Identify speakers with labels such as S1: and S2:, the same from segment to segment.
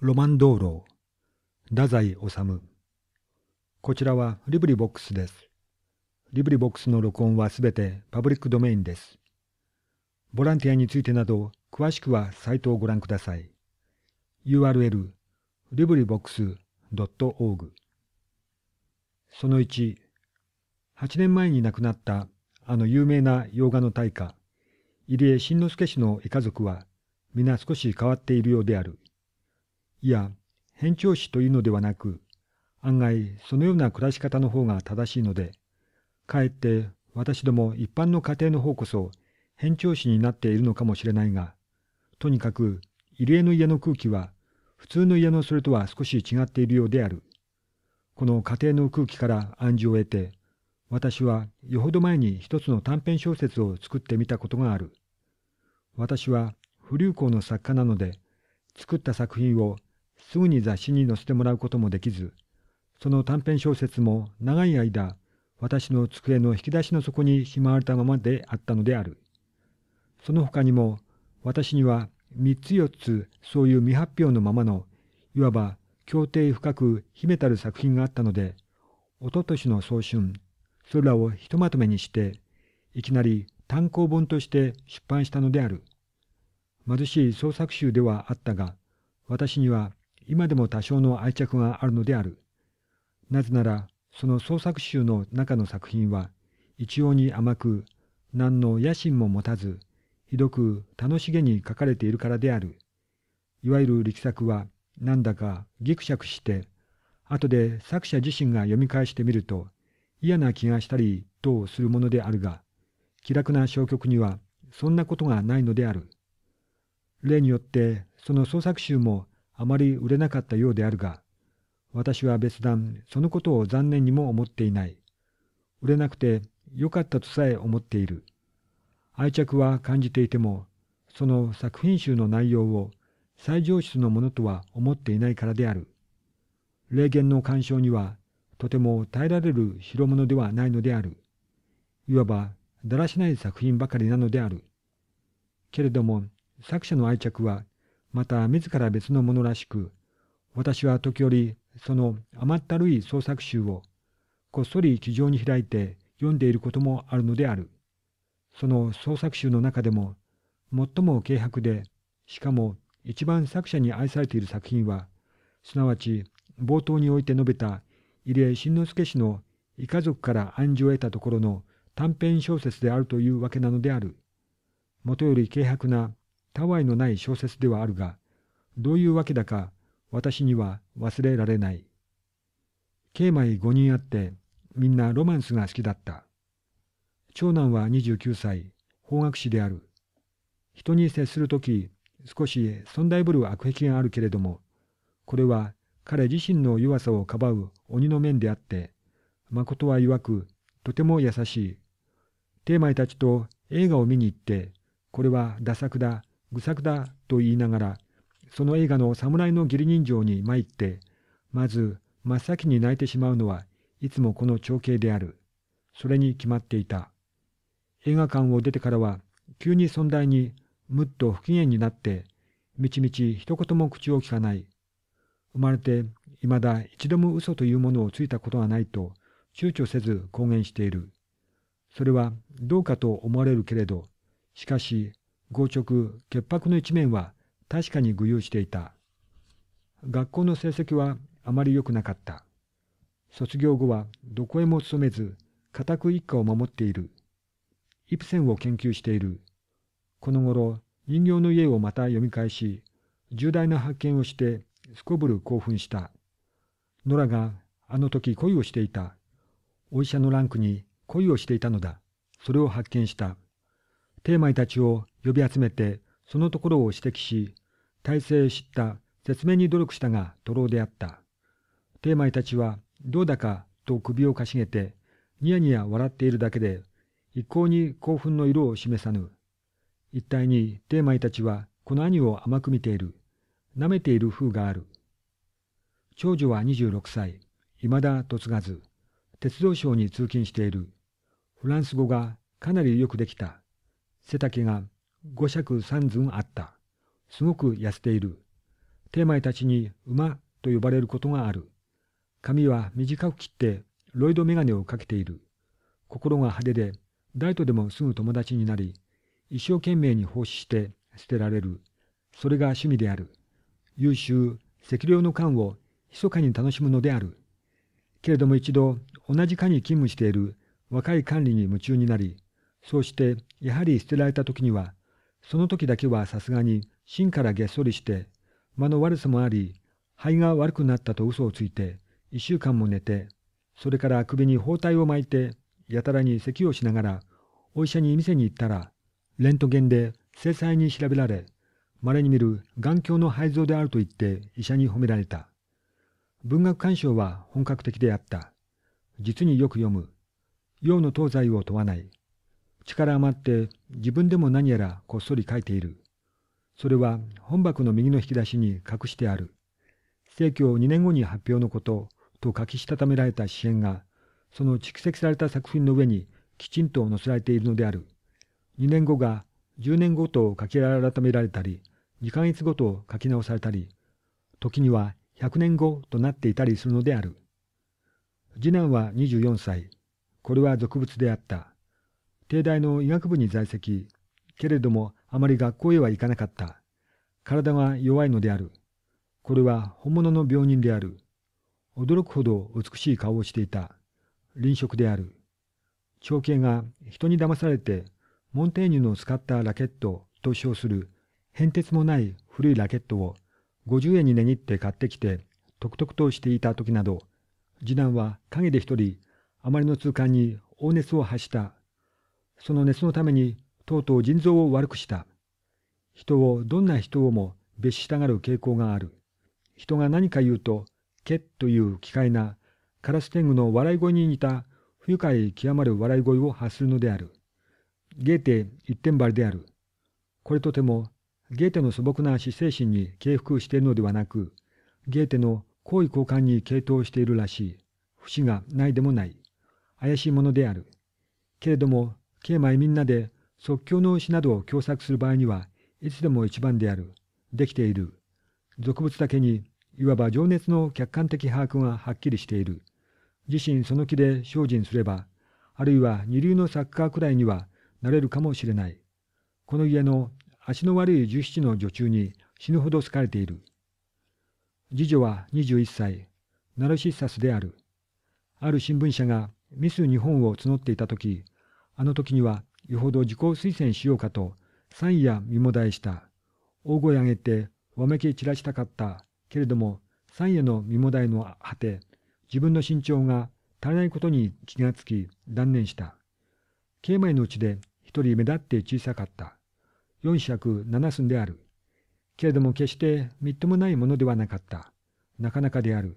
S1: ロマン道路、太宰治。こちらはリブリボックスです。リブリボックスの録音はすべてパブリックドメインです。ボランティアについてなど、詳しくはサイトをご覧ください。URL、librivox.org。その1、8年前に亡くなったあの有名な洋画の大家、入江慎之介氏の遺家族は、皆少し変わっているようである。いや、変調子というのではなく、案外そのような暮らし方の方が正しいので、かえって私ども一般の家庭の方こそ変調子になっているのかもしれないが、とにかく入江の家の空気は普通の家のそれとは少し違っているようである。この家庭の空気から暗示を得て、私はよほど前に一つの短編小説を作ってみたことがある。私は不流行の作家なので、作った作品をすぐに雑誌に載せてもらうこともできず、その短編小説も長い間、私の机の引き出しの底にしまわれたままであったのである。その他にも、私には三つ四つそういう未発表のままの、いわば協定深く秘めたる作品があったので、おととしの早春、それらをひとまとめにして、いきなり単行本として出版したのである。貧しい創作集ではあったが、私には今でも多少の愛着があるのである。なぜなら、その創作集の中の作品は、一様に甘く、何の野心も持たず、ひどく楽しげに書かれているからである。いわゆる力作は、なんだかギクシャクして、後で作者自身が読み返してみると、嫌な気がしたりとするものであるが、気楽な小曲にはそんなことがないのである。例によって、その創作集もあまり売れなかったようであるが、私は別段そのことを残念にも思っていない。売れなくてよかったとさえ思っている。愛着は感じていても、その作品集の内容を最上質のものとは思っていないからである。霊言の干渉にはとても耐えられる代物ではないのである。いわばだらしない作品ばかりなのである。けれども作者の愛着はまた自ら別のものらしく、私は時折、その甘ったるい創作集を、こっそり地上に開いて読んでいることもあるのである。その創作集の中でも、最も軽薄で、しかも一番作者に愛されている作品は、すなわち冒頭において述べた入江慎之助氏の遺家族から暗示を得たところの短編小説であるというわけなのである。もとより軽薄なたわいのない小説ではあるが、どういうわけだか私には忘れられない。慶枚5人あって、みんなロマンスが好きだった。長男は29歳、法学士である。人に接するとき、少し存在ぶる悪癖があるけれども、これは彼自身の弱さをかばう鬼の面であって、誠は曰く、とても優しい。テーマイたちと映画を見に行って、これは打作だ、愚策だと言いながら、その映画の侍の義理人情に参って、まず真っ先に泣いてしまうのはいつもこの長兄である。それに決まっていた。映画館を出てからは、急に尊大に、むっと不機嫌になって、みちみち一言も口を聞かない。生まれて、未だ一度も嘘というものをついたことはないと、躊躇せず公言している。それはどうかと思われるけれど、しかし、硬直、潔白の一面は確かに具有していた。学校の成績はあまり良くなかった。卒業後はどこへも勤めず、固く一家を守っている。イプセンを研究している。この頃、人形の家をまた読み返し、重大な発見をしてすこぶる興奮した。ノラがあの時恋をしていた。お医者のランクに恋をしていたのだ。それを発見した。テーマイたちを呼び集めてそのところを指摘し、体制を知った説明に努力したが徒労であった。テーマイたちはどうだかと首をかしげて、ニヤニヤ笑っているだけで、一向に興奮の色を示さぬ。一体にテーマイたちはこの兄を甘く見ている。舐めている風がある。長女は26歳、未だ嫁がず、鉄道省に通勤している。フランス語がかなりよくできた。背丈が五尺三寸あった。すごく痩せている。テーマイたちに馬と呼ばれることがある。髪は短く切ってロイドメガネをかけている。心が派手で、誰とでもすぐ友達になり、一生懸命に奉仕して捨てられる。それが趣味である。優秀、赤量の感を密かに楽しむのである。けれども一度、同じ課に勤務している若い管理に夢中になり、そうして、やはり捨てられた時には、その時だけはさすがに芯からげっそりして、間の悪さもあり、肺が悪くなったと嘘をついて、一週間も寝て、それから首に包帯を巻いて、やたらに咳をしながら、お医者に店に行ったら、レントゲンで精細に調べられ、稀に見る眼鏡の肺臓であると言って医者に褒められた。文学鑑賞は本格的であった。実によく読む。用の東西を問わない。力余って自分でも何やらこっそり書いている。それは本箱の右の引き出しに隠してある。正教2年後に発表のことと書きしたためられた支援が、その蓄積された作品の上にきちんと載せられているのである。2年後が10年後と書き改められたり、2ヶ月ごと書き直されたり、時には100年後となっていたりするのである。次男は24歳。これは俗物であった。帝大の医学部に在籍。けれども、あまり学校へは行かなかった。体が弱いのである。これは本物の病人である。驚くほど美しい顔をしていた。臨職である。長兄が人に騙されて、モンテーニュの使ったラケットと称する変哲もない古いラケットを50円に値切って買ってきて、とくとくとしていた時など、次男は陰で一人、あまりの痛感に大熱を発したその熱のためにとうとう腎臓を悪くした。人をどんな人をも別したがる傾向がある。人が何か言うと、けという奇怪なカラス天狗の笑い声に似た不愉快極まる笑い声を発するのである。ゲーテ一点張りである。これとてもゲーテの素朴な死精神に敬服しているのではなく、ゲーテの好意交換に傾倒しているらしい。節がないでもない。怪しいものである。けれども慶枚みんなで即興の詩などを共作する場合にはいつでも一番である、できている、俗物だけに、いわば情熱の客観的把握がはっきりしている、自身その気で精進すれば、あるいは二流のサッカーくらいにはなれるかもしれない。この家の足の悪い十七の女中に死ぬほど好かれている。次女は21歳、ナルシッサスである。ある新聞社がミス日本を募っていた時、あの時にはよほど自己推薦しようかと、三夜身もだえした。大声上げて、わめき散らしたかった。けれども、三夜の身もだえの果て、自分の身長が足りないことに気がつき、断念した。慶米のうちで一人目立って小さかった。四尺七寸である。けれども決してみっともないものではなかった。なかなかである。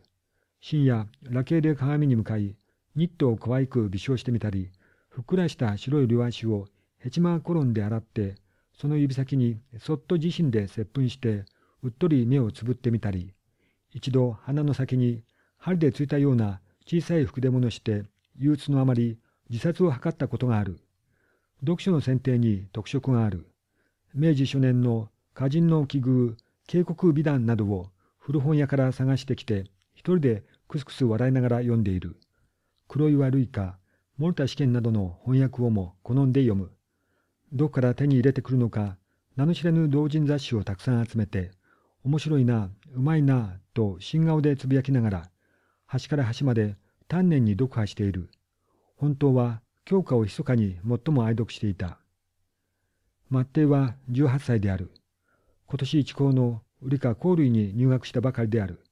S1: 深夜、羅ケで鏡に向かい、ニットを可愛く微笑してみたり、ふっくらした白い両足をヘチマーコロンで洗って、その指先にそっと自身で接吻して、うっとり目をつぶってみたり、一度鼻の先に針でついたような小さい福出物して、憂鬱のあまり自殺を図ったことがある。読書の選定に特色がある。明治初年の歌人の奇遇、渓谷美談などを古本屋から探してきて、一人でくすくす笑いながら読んでいる。黒岩類か、森田試験などの翻訳をも好んで読む。どこから手に入れてくるのか、名の知れぬ同人雑誌をたくさん集めて、面白いな、うまいな、と新顔でつぶやきながら、端から端まで丹念に読破している。本当は教科を密かに最も愛読していた。末帝は18歳である。今年一高の売か甲類に入学したばかりである。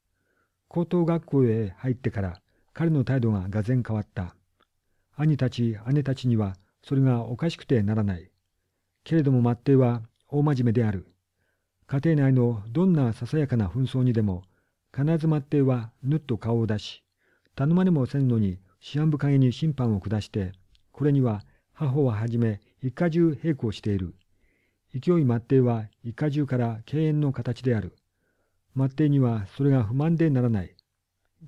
S1: 高等学校へ入ってから彼の態度が俄然変わった。兄たち姉たちにはそれがおかしくてならない。けれども末帝は大真面目である。家庭内のどんなささやかな紛争にでも、必ず末帝はぬっと顔を出し、頼まれもせんのに思案深げに審判を下して、これには母ははじめ一家中並行している。勢い末帝は一家中から敬遠の形である。末帝にはそれが不満でならない。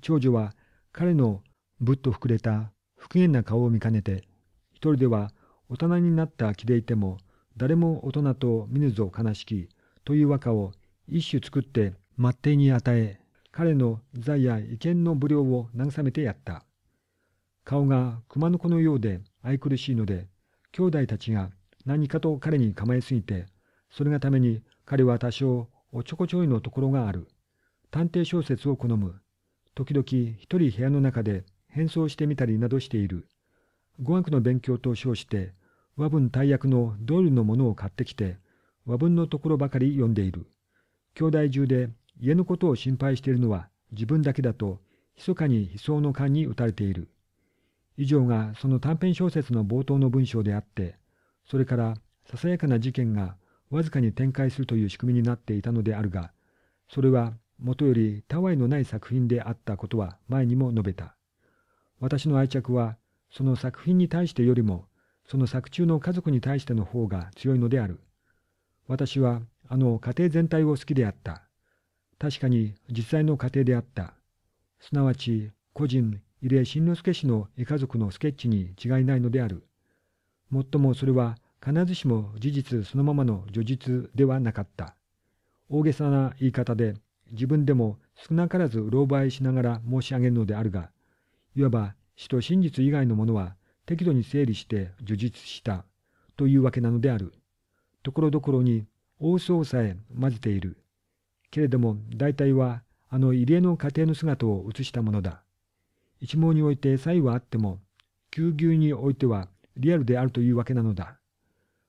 S1: 長女は彼のぶっと膨れた不機嫌な顔を見かねて、一人では大人になった気でいても、誰も大人と見ぬぞ悲しき、という和歌を一首作って末底に与え、彼の財や意見の無料を慰めてやった。顔が熊の子のようで愛くるしいので、兄弟たちが何かと彼に構えすぎて、それがために彼は多少おちょこちょいのところがある。探偵小説を好む。時々一人部屋の中で変装してみたりなどしている。語学の勉強と称して、和文大役のドールのものを買ってきて、和文のところばかり読んでいる。兄弟中で家のことを心配しているのは自分だけだと、密かに悲壮の感に打たれている。以上がその短編小説の冒頭の文章であって、それからささやかな事件がわずかに展開するという仕組みになっていたのであるが、それはもとよりたわいのない作品であったことは前にも述べた。私の愛着は、その作品に対してよりも、その作中の家族に対しての方が強いのである。私は、あの家庭全体を好きであった。確かに実際の家庭であった。すなわち、個人、入江新之介氏の家族のスケッチに違いないのである。もっともそれは、必ずしも事実そのままの叙述ではなかった。大げさな言い方で、自分でも少なからず狼狽しながら申し上げるのであるが、いわば死と真実以外のものは適度に整理して呪術したというわけなのである。ところどころに大層さえ混ぜている。けれども大体はあの入江の家庭の姿を映したものだ。一毛において差異はあっても、ぎゅにおいてはリアルであるというわけなのだ。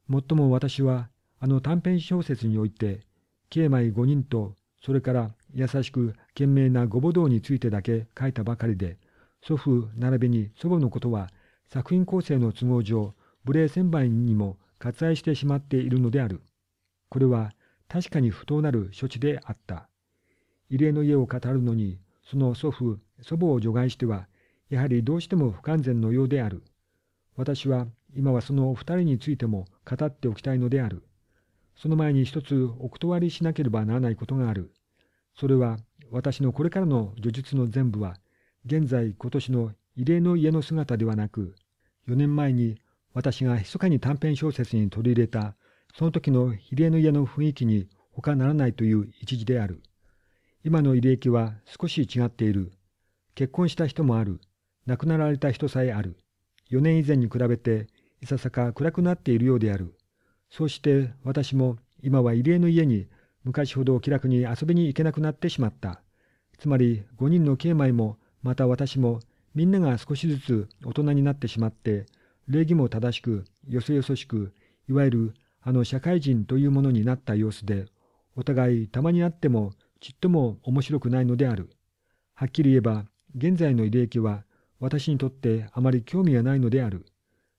S1: もっとも私はあの短編小説において、慶米五人とそれから優しく賢明なご母堂についてだけ書いたばかりで祖父並びに祖母のことは作品構成の都合上無礼千倍にも割愛してしまっているのである。これは確かに不当なる処置であった。異例の家を語るのに、その祖父、祖母を除外しては、やはりどうしても不完全のようである。私は今はそのお二人についても語っておきたいのである。その前に一つお断りしなければならないことがある。それは私のこれからの叙述の全部は現在今年の異例の家の姿ではなく、4年前に私が密かに短編小説に取り入れた、その時の異例の家の雰囲気に他ならないという一時である。今の履歴は少し違っている。結婚した人もある。亡くなられた人さえある。4年以前に比べて、いささか暗くなっているようである。そうして私も今は異例の家に昔ほど気楽に遊びに行けなくなってしまった。つまり5人の慶米もまた私もみんなが少しずつ大人になってしまって、礼儀も正しく、よそよそしく、いわゆるあの社会人というものになった様子で、お互いたまにあってもちっとも面白くないのである。はっきり言えば、現在の履家は私にとってあまり興味がないのである。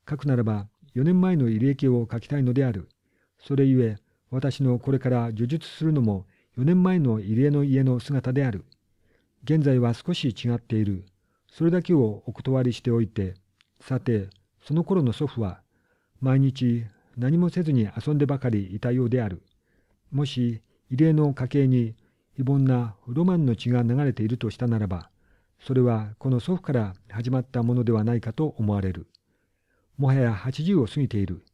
S1: 書くならば4年前の履家を書きたいのである。それゆえ、私のこれから叙述するのも4年前の入江の家の姿である。現在は少し違っている。それだけをお断りしておいて、さて、その頃の祖父は、毎日何もせずに遊んでばかりいたようである。もし、異例の家系に非凡なロマンの血が流れているとしたならば、それはこの祖父から始まったものではないかと思われる。もはや80を過ぎている。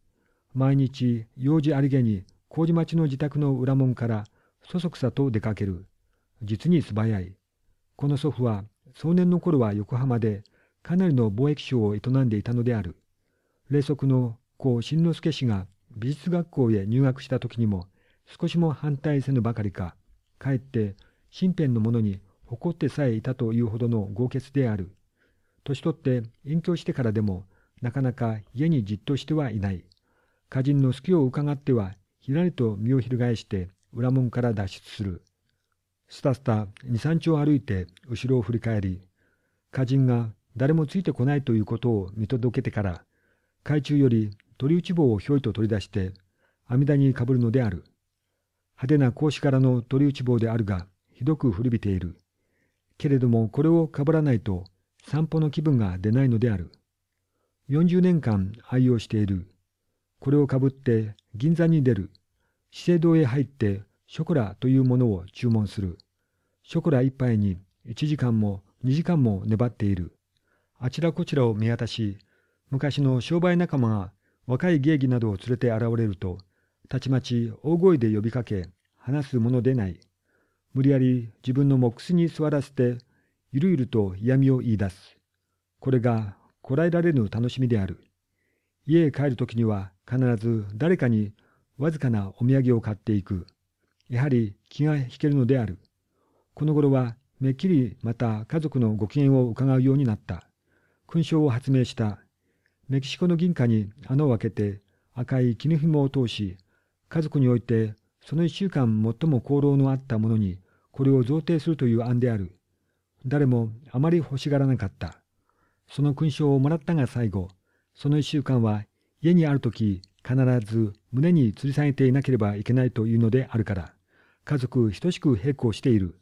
S1: 毎日、用事ありげに麹町の自宅の裏門からそそくさと出かける。実に素早い。この祖父は少年の頃は横浜でかなりの貿易商を営んでいたのである。霊則の子新之助氏が美術学校へ入学した時にも少しも反対せぬばかりか、かえって身辺の者に誇ってさえいたというほどの豪傑である。年取って隠居してからでもなかなか家にじっとしてはいない。歌人の隙を伺ってはひらりと身を翻して裏門から脱出する。スタスタ二三丁歩いて後ろを振り返り、歌人が誰もついてこないということを見届けてから、海中より鳥打ち棒をひょいと取り出して、阿弥陀にかぶるのである。派手な格子からの鳥打ち棒であるが、ひどく古びている。けれどもこれをかぶらないと散歩の気分が出ないのである。40年間愛用している。これをかぶって銀座に出る。資生堂へ入ってショコラというものを注文する。ショコラ一杯に1時間も2時間も粘っている。あちらこちらを見渡し、昔の商売仲間が若い芸妓などを連れて現れると、たちまち大声で呼びかけ、話すものでない。無理やり自分のモックスに座らせて、ゆるゆると嫌味を言い出す。これがこらえられぬ楽しみである。家へ帰るときには必ず誰かにわずかなお土産を買っていく。やはり気が引けるのである。この頃はめっきりまた家族のご機嫌を伺うようになった。勲章を発明した。メキシコの銀貨に穴を開けて赤い絹紐を通し、家族においてその一週間最も功労のあったものにこれを贈呈するという案である。誰もあまり欲しがらなかった。その勲章をもらったが最後、その一週間は家にある時必ず胸に吊り下げていなければいけないというのであるから。家族等しく並行している。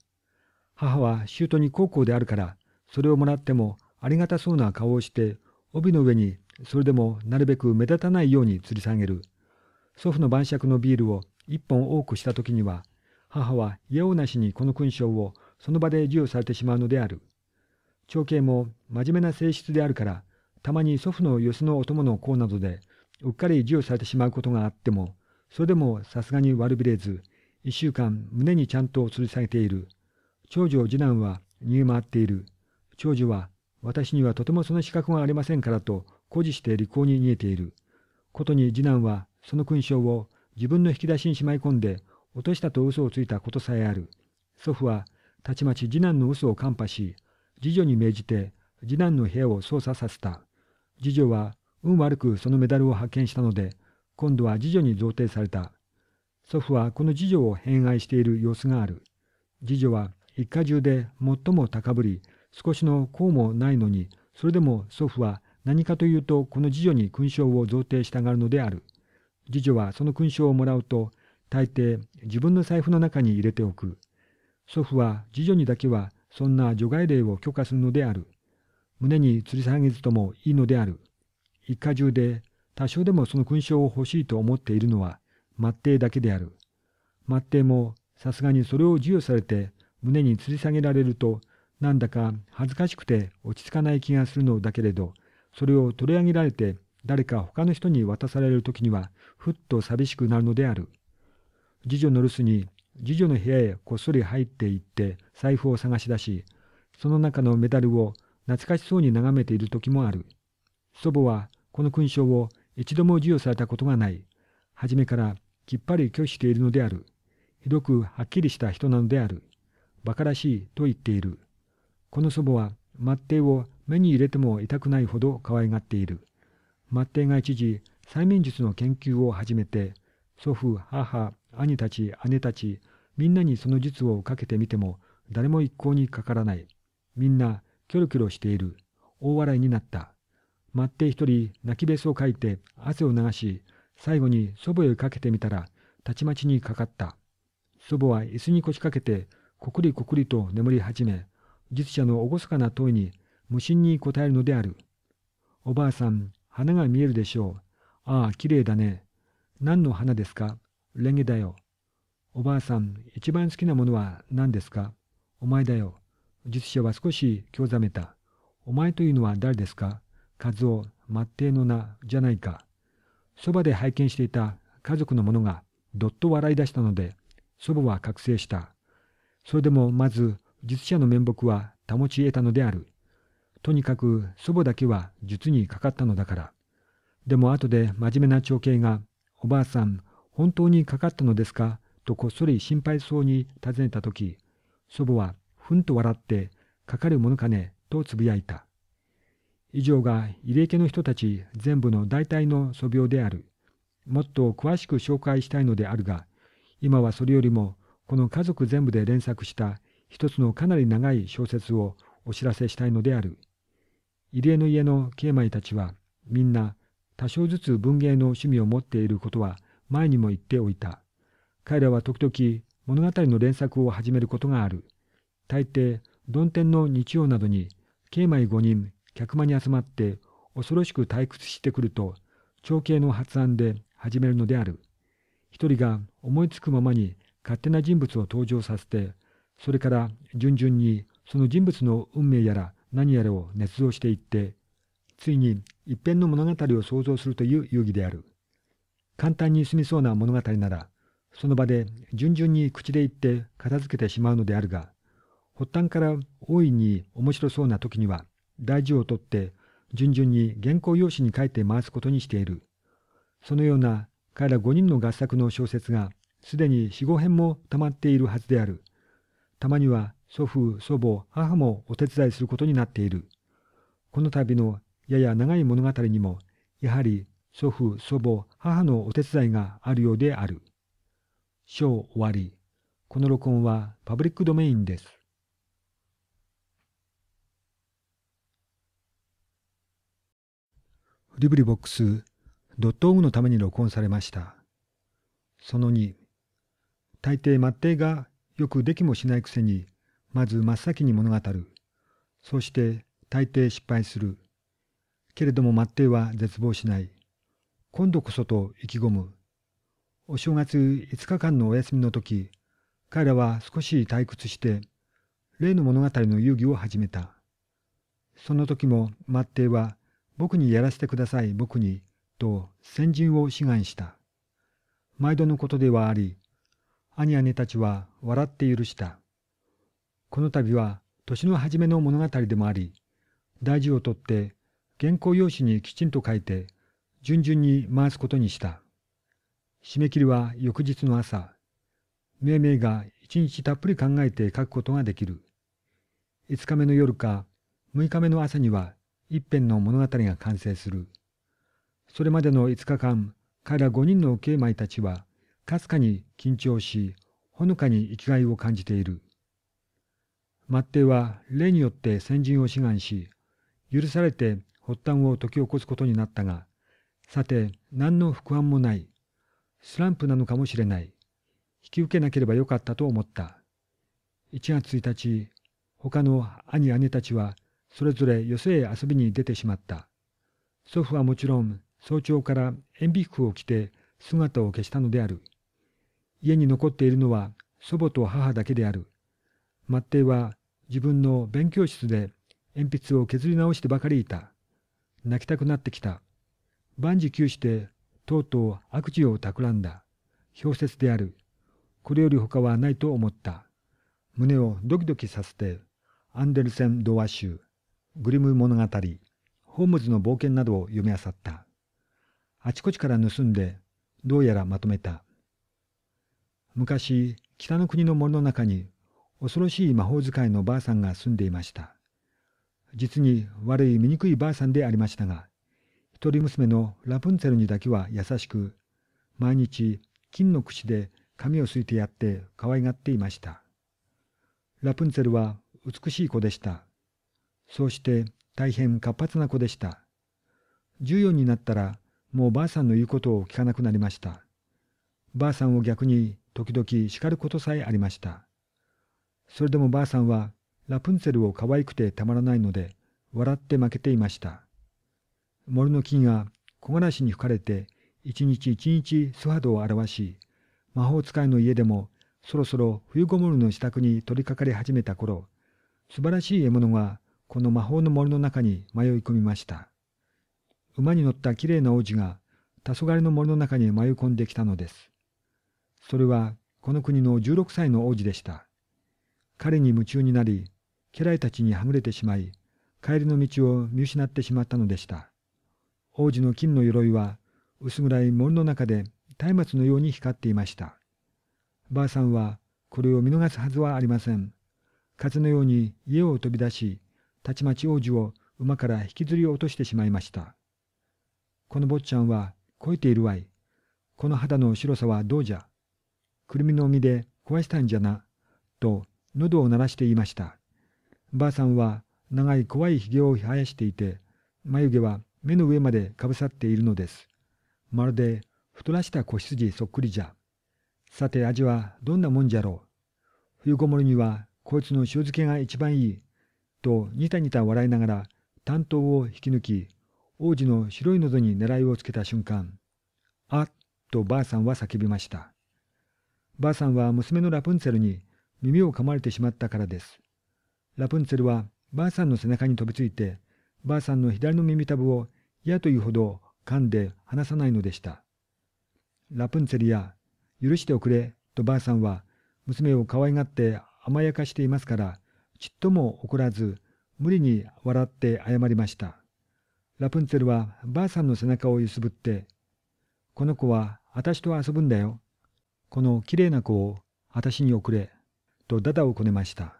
S1: 母は舅に孝行であるから、それをもらってもありがたそうな顔をして、帯の上にそれでもなるべく目立たないように吊り下げる。祖父の晩酌のビールを一本多くした時には、母は家をなしにこの勲章をその場で授与されてしまうのである。長兄も真面目な性質であるから、たまに祖父の寄せのお供の子などで、うっかり授与されてしまうことがあっても、それでもさすがに悪びれず、一週間胸にちゃんと吊り下げている。長女、次男は逃げ回っている。長女は、私にはとてもその資格がありませんからと、誇示して利口に逃げている。ことに次男は、その勲章を自分の引き出しにしまい込んで、落としたと嘘をついたことさえある。祖父は、たちまち次男の嘘を看破し、次女に命じて、次男の部屋を捜査させた。次女は、運悪くそのメダルを発見したので、今度は次女に贈呈された。祖父はこの次女を偏愛している様子がある。次女は一家中で最も高ぶり、少しの功もないのに、それでも祖父は何かというとこの次女に勲章を贈呈したがるのである。次女はその勲章をもらうと、大抵自分の財布の中に入れておく。祖父は次女にだけはそんな除外令を許可するのである。胸に吊り下げずともいいのである。一家中で多少でもその勲章を欲しいと思っているのは、末帝だけである。末帝もさすがにそれを授与されて胸に吊り下げられると、なんだか恥ずかしくて落ち着かない気がするのだけれど、それを取り上げられて誰か他の人に渡される時には、ふっと寂しくなるのである。次女の留守に、次女の部屋へこっそり入っていって財布を探し出し、その中のメダルを懐かしそうに眺めている時もある。祖母はこの勲章を一度も授与されたことがない。初めからきっぱり拒否しているのである。ひどくはっきりした人なのである。馬鹿らしいと言っている。この祖母は、末帝を目に入れても痛くないほど可愛がっている。末帝が一時、催眠術の研究を始めて、祖父、母、兄たち、姉たち、みんなにその術をかけてみても、誰も一向にかからない。みんな、キョロキョロしている。大笑いになった。末帝一人、泣きべそをかいて、汗を流し、最後に祖母へかけてみたら、たちまちにかかった。祖母は椅子に腰掛けて、こくりこくりと眠り始め、実者のおごすかな問いに無心に答えるのである。おばあさん、花が見えるでしょう。ああ、きれいだね。何の花ですかレンゲだよ。おばあさん、一番好きなものは何ですかお前だよ。実者は少し興ざめた。お前というのは誰ですかカズオ、末帝の名、じゃないか。そばで拝見していた家族の者がどっと笑い出したので、祖母は覚醒した。それでもまず、術者の面目は保ち得たのである。とにかく祖母だけは術にかかったのだから。でも後で真面目な長兄が、おばあさん、本当にかかったのですかとこっそり心配そうに尋ねたとき、祖母はふんと笑って、かかるものかね、とつぶやいた。以上が入江家の人たち全部の大体の素描である。もっと詳しく紹介したいのであるが、今はそれよりもこの家族全部で連作した一つのかなり長い小説をお知らせしたいのである。入江の家の慶米たちはみんな多少ずつ文芸の趣味を持っていることは前にも言っておいた。彼らは時々物語の連作を始めることがある。大抵、曇天の日曜などに、慶米五人客間に集まって恐ろしく退屈してくると、長兄の発案で始めるのである。一人が思いつくままに勝手な人物を登場させて、それから順々にその人物の運命やら何やらを捏造していって、ついに一辺の物語を想像するという遊戯である。簡単に済みそうな物語なら、その場で順々に口で言って片付けてしまうのであるが、発端から大いに面白そうな時には、大事をとって順々に原稿用紙に書いて回すことにしている。そのような彼ら5人の合作の小説がすでに4、5編も溜まっているはずである。たまには祖父、祖母、母もお手伝いすることになっている。この度のやや長い物語にも、やはり祖父、祖母、母のお手伝いがあるようである。章終わり。この録音はパブリックドメインです。リブリボックス .org のために録音されました。その2、大抵末帝がよくできもしないくせに、まず真っ先に物語る。そして大抵失敗する。けれども末帝は絶望しない。今度こそと意気込む。お正月5日間のお休みの時、彼らは少し退屈して、例の物語の遊戯を始めた。その時も末帝は僕にやらせてください、僕に、と先人を志願した。毎度のことではあり、兄姉たちは笑って許した。この度は年の初めの物語でもあり、大事をとって原稿用紙にきちんと書いて、順々に回すことにした。締め切りは翌日の朝。命名が一日たっぷり考えて書くことができる。5日目の夜か6日目の朝には一編の物語が完成する。それまでの5日間、彼ら5人の慶米たちは、かすかに緊張し、ほのかに生きがいを感じている。末帝は霊によって先人を志願し、許されて発端を解き起こすことになったが、さて何の不安もない。スランプなのかもしれない。引き受けなければよかったと思った。1月1日、他の兄姉たちはそれぞれ寄せへ遊びに出てしまった。祖父はもちろん、早朝から鉛筆服を着て姿を消したのである。家に残っているのは祖母と母だけである。マッテイは自分の勉強室で鉛筆を削り直してばかりいた。泣きたくなってきた。万事休して、とうとう悪事を企んだ。氷説である。これより他はないと思った。胸をドキドキさせて、アンデルセン・ドワ集。グリム物語、ホームズの冒険などを読み漁った。あちこちから盗んで、どうやらまとめた。昔、北の国の森の中に、恐ろしい魔法使いのばあさんが住んでいました。実に悪い醜いばあさんでありましたが、一人娘のラプンツェルにだけは優しく、毎日金の櫛で髪をすいてやって可愛がっていました。ラプンツェルは美しい子でした。そうして大変活発な子でした。14になったらもうばあさんの言うことを聞かなくなりました。ばあさんを逆に時々叱ることさえありました。それでもばあさんはラプンツェルを可愛くてたまらないので笑って負けていました。森の木が木枯らしに吹かれて一日一日素肌を表し、魔法使いの家でもそろそろ冬ごもりの支度に取り掛かり始めた頃、素晴らしい獲物がこの魔法の森の中に迷い込みました。馬に乗ったきれいな王子が、黄昏の森の中に迷い込んできたのです。それは、この国の16歳の王子でした。彼に夢中になり、家来たちにはぐれてしまい、帰りの道を見失ってしまったのでした。王子の金の鎧は、薄暗い森の中で松明のように光っていました。ばあさんは、これを見逃すはずはありません。風のように家を飛び出し、たちまち王子を馬から引きずり落としてしまいました。この坊ちゃんは肥えているわい。この肌の白さはどうじゃ。くるみの実で壊したんじゃな。と喉を鳴らして言いました。ばあさんは長い怖いひげを生やしていて、眉毛は目の上までかぶさっているのです。まるで太らした子羊そっくりじゃ。さて味はどんなもんじゃろう。冬ごもりにはこいつの塩漬けが一番いい。とニタニタ笑いながら担当を引き抜き、王子の白い喉に狙いをつけた瞬間、あっとばあさんは叫びました。ばあさんは娘のラプンツェルに耳を噛まれてしまったからです。ラプンツェルはばあさんの背中に飛びついて、ばあさんの左の耳たぶを嫌というほど噛んで離さないのでした。ラプンツェルや、許しておくれとばあさんは娘を可愛がって甘やかしていますから、ちっとも怒らず、無理に笑って謝りました。ラプンツェルはばあさんの背中を揺すぶって、この子は私と遊ぶんだよ。この綺麗な子を私に送れ。とダダをこねました。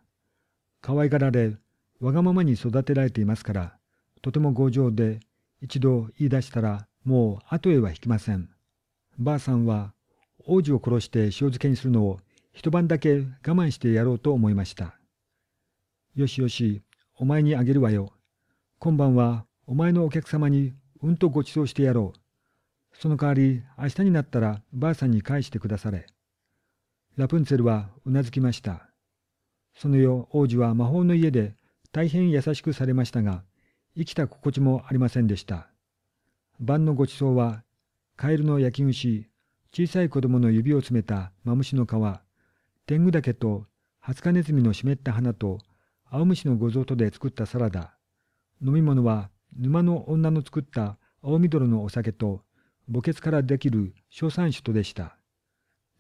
S1: 可愛がられ、わがままに育てられていますから、とても強情で、一度言い出したらもう後へは引きません。ばあさんは王子を殺して塩漬けにするのを一晩だけ我慢してやろうと思いました。よしよし、お前にあげるわよ。今晩はお前のお客様にうんとご馳走してやろう。その代わり明日になったらばあさんに返してくだされ。ラプンツェルはうなずきました。その夜王子は魔法の家で大変優しくされましたが、生きた心地もありませんでした。晩のご馳走は、カエルの焼き串、小さい子供の指を詰めたマムシの皮、天狗岳と、ハツカネズミの湿った花と、青虫の五臓とで作ったサラダ、飲み物は沼の女の作った青緑のお酒と、墓穴からできる小三酒とでした。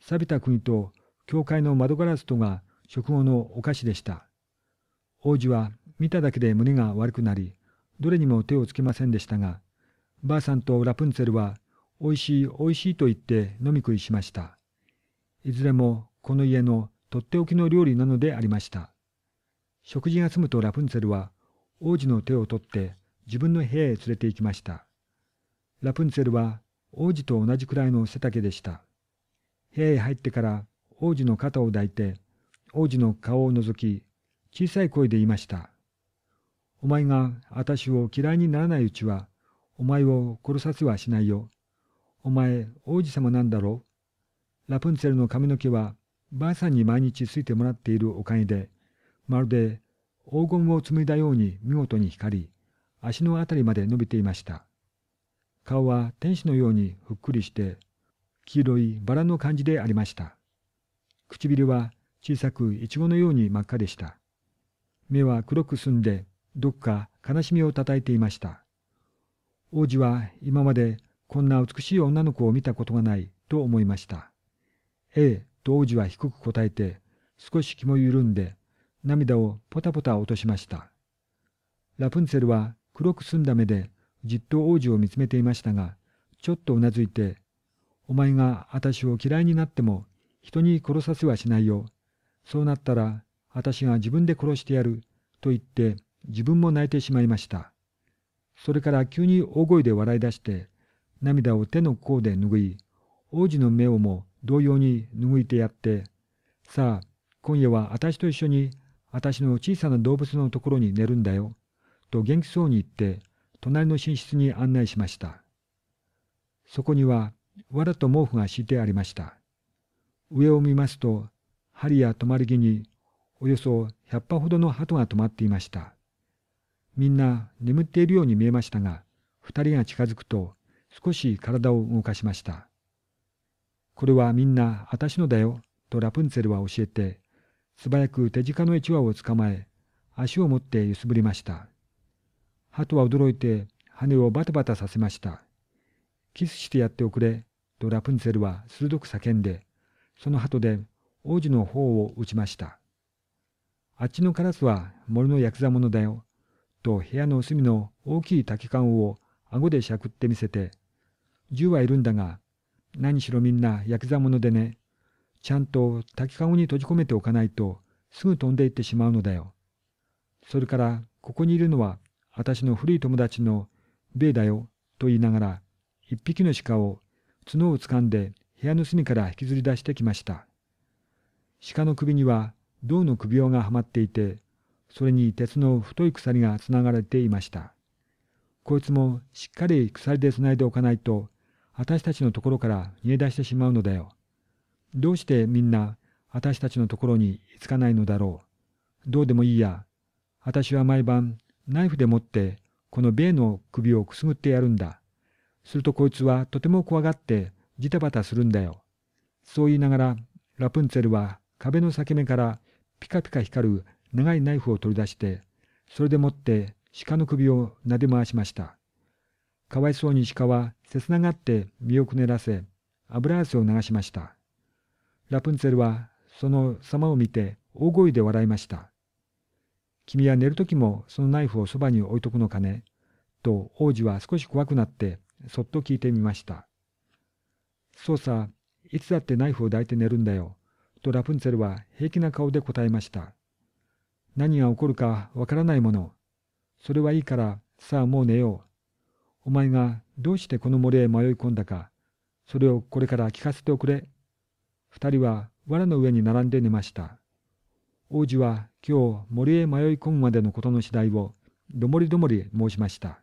S1: 錆びた国と教会の窓ガラスとが食後のお菓子でした。王子は見ただけで胸が悪くなり、どれにも手をつけませんでしたが、ばあさんとラプンツェルは、おいしいおいしいと言って飲み食いしました。いずれもこの家のとっておきの料理なのでありました。食事が済むとラプンツェルは王子の手を取って自分の部屋へ連れて行きました。ラプンツェルは王子と同じくらいの背丈でした。部屋へ入ってから王子の肩を抱いて王子の顔を覗き小さい声で言いました。お前が私を嫌いにならないうちはお前を殺させはしないよ。お前王子様なんだろう。ラプンツェルの髪の毛はばあさんに毎日ついてもらっているおかげでまるで黄金を紡いだように見事に光り、足の辺りまで伸びていました。顔は天使のようにふっくりして、黄色いバラの感じでありました。唇は小さくイチゴのように真っ赤でした。目は黒く澄んで、どっか悲しみをたたえていました。王子は今までこんな美しい女の子を見たことがないと思いました。ええ、と王子は低く答えて、少し気も緩んで、涙をポタポタ落としました。ラプンツェルは黒く澄んだ目でじっと王子を見つめていましたが、ちょっとうなずいて、お前が私を嫌いになっても人に殺させはしないよ。そうなったら私が自分で殺してやると言って自分も泣いてしまいました。それから急に大声で笑い出して、涙を手の甲で拭い、王子の目をも同様に拭いてやって、さあ、今夜は私と一緒に私の小さな動物のところに寝るんだよ、と元気そうに言って、隣の寝室に案内しました。そこには、藁と毛布が敷いてありました。上を見ますと、針や止まり木に、およそ100羽ほどの鳩が止まっていました。みんな眠っているように見えましたが、二人が近づくと、少し体を動かしました。これはみんな私のだよ、とラプンツェルは教えて、素早く手近の一羽を捕まえ、足を持って揺すぶりました。鳩は驚いて羽をバタバタさせました。キスしてやっておくれ、とラプンツェルは鋭く叫んで、その鳩で王子の方を打ちました。あっちのカラスは森のヤクザ者だよ、と部屋の隅の大きい竹缶を顎でしゃくってみせて、銃はいるんだが、何しろみんなヤクザ者でね、ちゃんと滝かごに閉じ込めておかないと、すぐ飛んでいってしまうのだよ。それから、ここにいるのは、私の古い友達の、べだよ、と言いながら、一匹の鹿を、角を掴んで、部屋の隅から引きずり出してきました。鹿の首には、銅の首輪がはまっていて、それに鉄の太い鎖がつながれていました。こいつもしっかり鎖でつないでおかないと、私たちのところから逃げ出してしまうのだよ。どうしてみんな私たちのところにつかないのだろう。どうでもいいや。私は毎晩ナイフで持ってこの米の首をくすぐってやるんだ。するとこいつはとても怖がってジタバタするんだよ。そう言いながらラプンツェルは壁の裂け目からピカピカ光る長いナイフを取り出して、それでもって鹿の首を撫で回しました。かわいそうに鹿は切ながって身をくねらせ、油汗を流しました。ラプンツェルはその様を見て大声で笑いました。君は寝る時もそのナイフをそばに置いとくのかねと王子は少し怖くなってそっと聞いてみました。そうさ、いつだってナイフを抱いて寝るんだよ。とラプンツェルは平気な顔で答えました。何が起こるかわからないもの。それはいいから、さあもう寝よう。お前がどうしてこの森へ迷い込んだか、それをこれから聞かせておくれ。二人は藁の上に並んで寝ました。王子は今日森へ迷い込むまでのことの次第をどもりどもり申しました。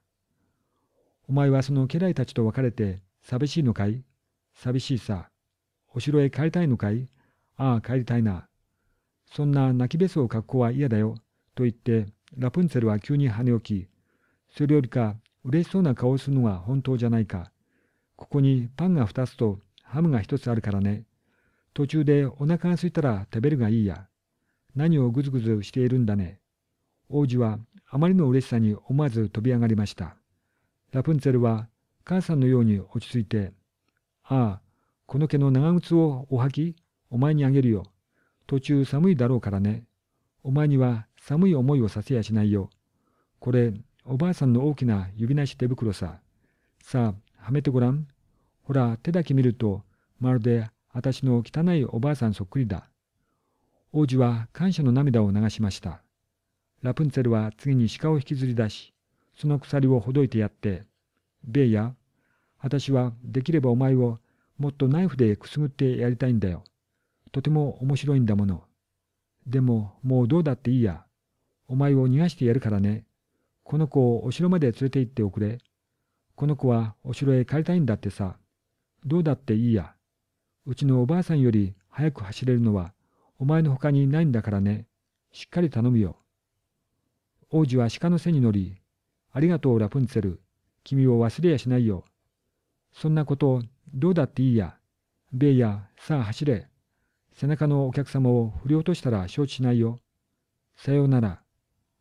S1: お前はその家来たちと別れて寂しいのかい寂しいさ。お城へ帰りたいのかいああ帰りたいな。そんな泣きべそを格好は嫌だよ。と言ってラプンツェルは急に跳ね起き、それよりか嬉しそうな顔をするのが本当じゃないか。ここにパンが2つとハムが1つあるからね。途中でお腹が空いたら食べるがいいや。何をぐずぐずしているんだね。王子はあまりの嬉しさに思わず飛び上がりました。ラプンツェルは母さんのように落ち着いて、ああ、この毛の長靴をお履き、お前にあげるよ。途中寒いだろうからね。お前には寒い思いをさせやしないよ。これ、おばあさんの大きな指なし手袋さ。さあ、はめてごらん。ほら、手だけ見ると、まるで私の汚いおばあさんそっくりだ。王子は感謝の涙を流しました。ラプンツェルは次に鹿を引きずり出し、その鎖をほどいてやって、ベイヤ、私はできればお前をもっとナイフでくすぐってやりたいんだよ。とても面白いんだもの。でももうどうだっていいや。お前を逃がしてやるからね。この子をお城まで連れて行っておくれ。この子はお城へ帰りたいんだってさ。どうだっていいや。うちのおばあさんより早く走れるのはお前の他にないんだからね。しっかり頼むよ。王子は鹿の背に乗り、ありがとうラプンツェル。君を忘れやしないよ。そんなこと、どうだっていいや。ベイヤ、さあ走れ。背中のお客様を振り落としたら承知しないよ。さようなら。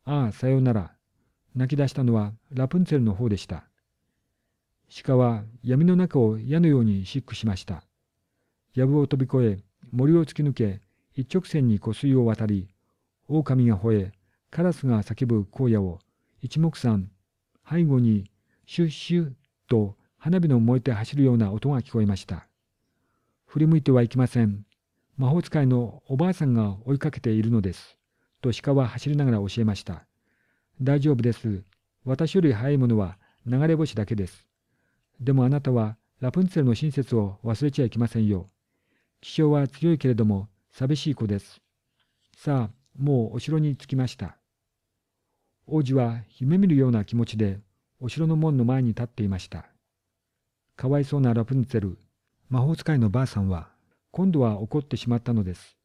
S1: ああ、さようなら。泣き出したのはラプンツェルの方でした。鹿は闇の中を矢のようにシックしました。藪を飛び越え、森を突き抜け、一直線に湖水を渡り、狼が吠え、カラスが叫ぶ荒野を、一目散、背後に、シュッシュッと花火の燃えて走るような音が聞こえました。振り向いてはいけません。魔法使いのおばあさんが追いかけているのです。と鹿は走りながら教えました。大丈夫です。私より早いものは流れ星だけです。でもあなたはラプンツェルの親切を忘れちゃいけませんよ。気性は強いけれども、寂しい子です。さあ、もうお城に着きました。王子は夢見るような気持ちで、お城の門の前に立っていました。かわいそうなラプンツェル、魔法使いのばあさんは、今度は怒ってしまったのです。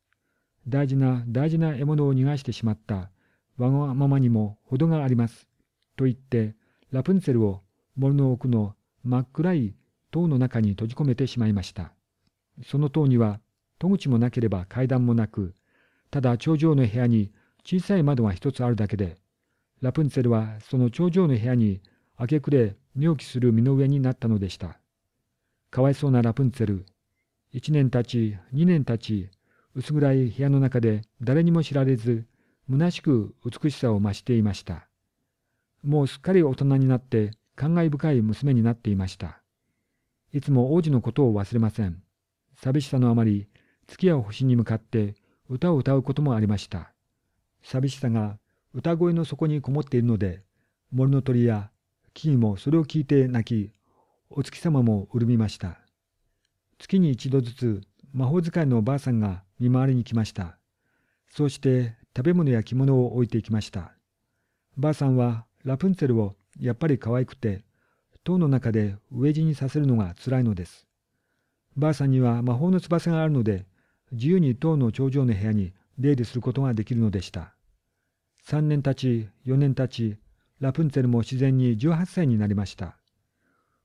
S1: 大事な大事な獲物を逃がしてしまったわがままにも程があります。と言って、ラプンツェルを森の奥の真っ暗い塔の中に閉じ込めてしまいました。その塔には戸口もなければ階段もなく、ただ頂上の部屋に小さい窓が一つあるだけで、ラプンツェルはその頂上の部屋に明け暮れ寝起きする身の上になったのでした。かわいそうなラプンツェル。一年たち、二年たち、薄暗い部屋の中で誰にも知られず、虚しく美しさを増していました。もうすっかり大人になって感慨深い娘になっていました。いつも王子のことを忘れません。寂しさのあまり、月や星に向かって歌を歌うこともありました。寂しさが歌声の底にこもっているので、森の鳥や木々もそれを聞いて泣き、お月様も潤みました。月に一度ずつ魔法使いのおばあさんが見回りに来ました。そうして食べ物や着物を置いていきました。ばあさんはラプンツェルをやっぱり可愛くて、塔の中で飢え死にさせるのが辛いのです。ばあさんには魔法の翼があるので、自由に塔の頂上の部屋に出入りすることができるのでした。三年たち、四年たち、ラプンツェルも自然に十八歳になりました。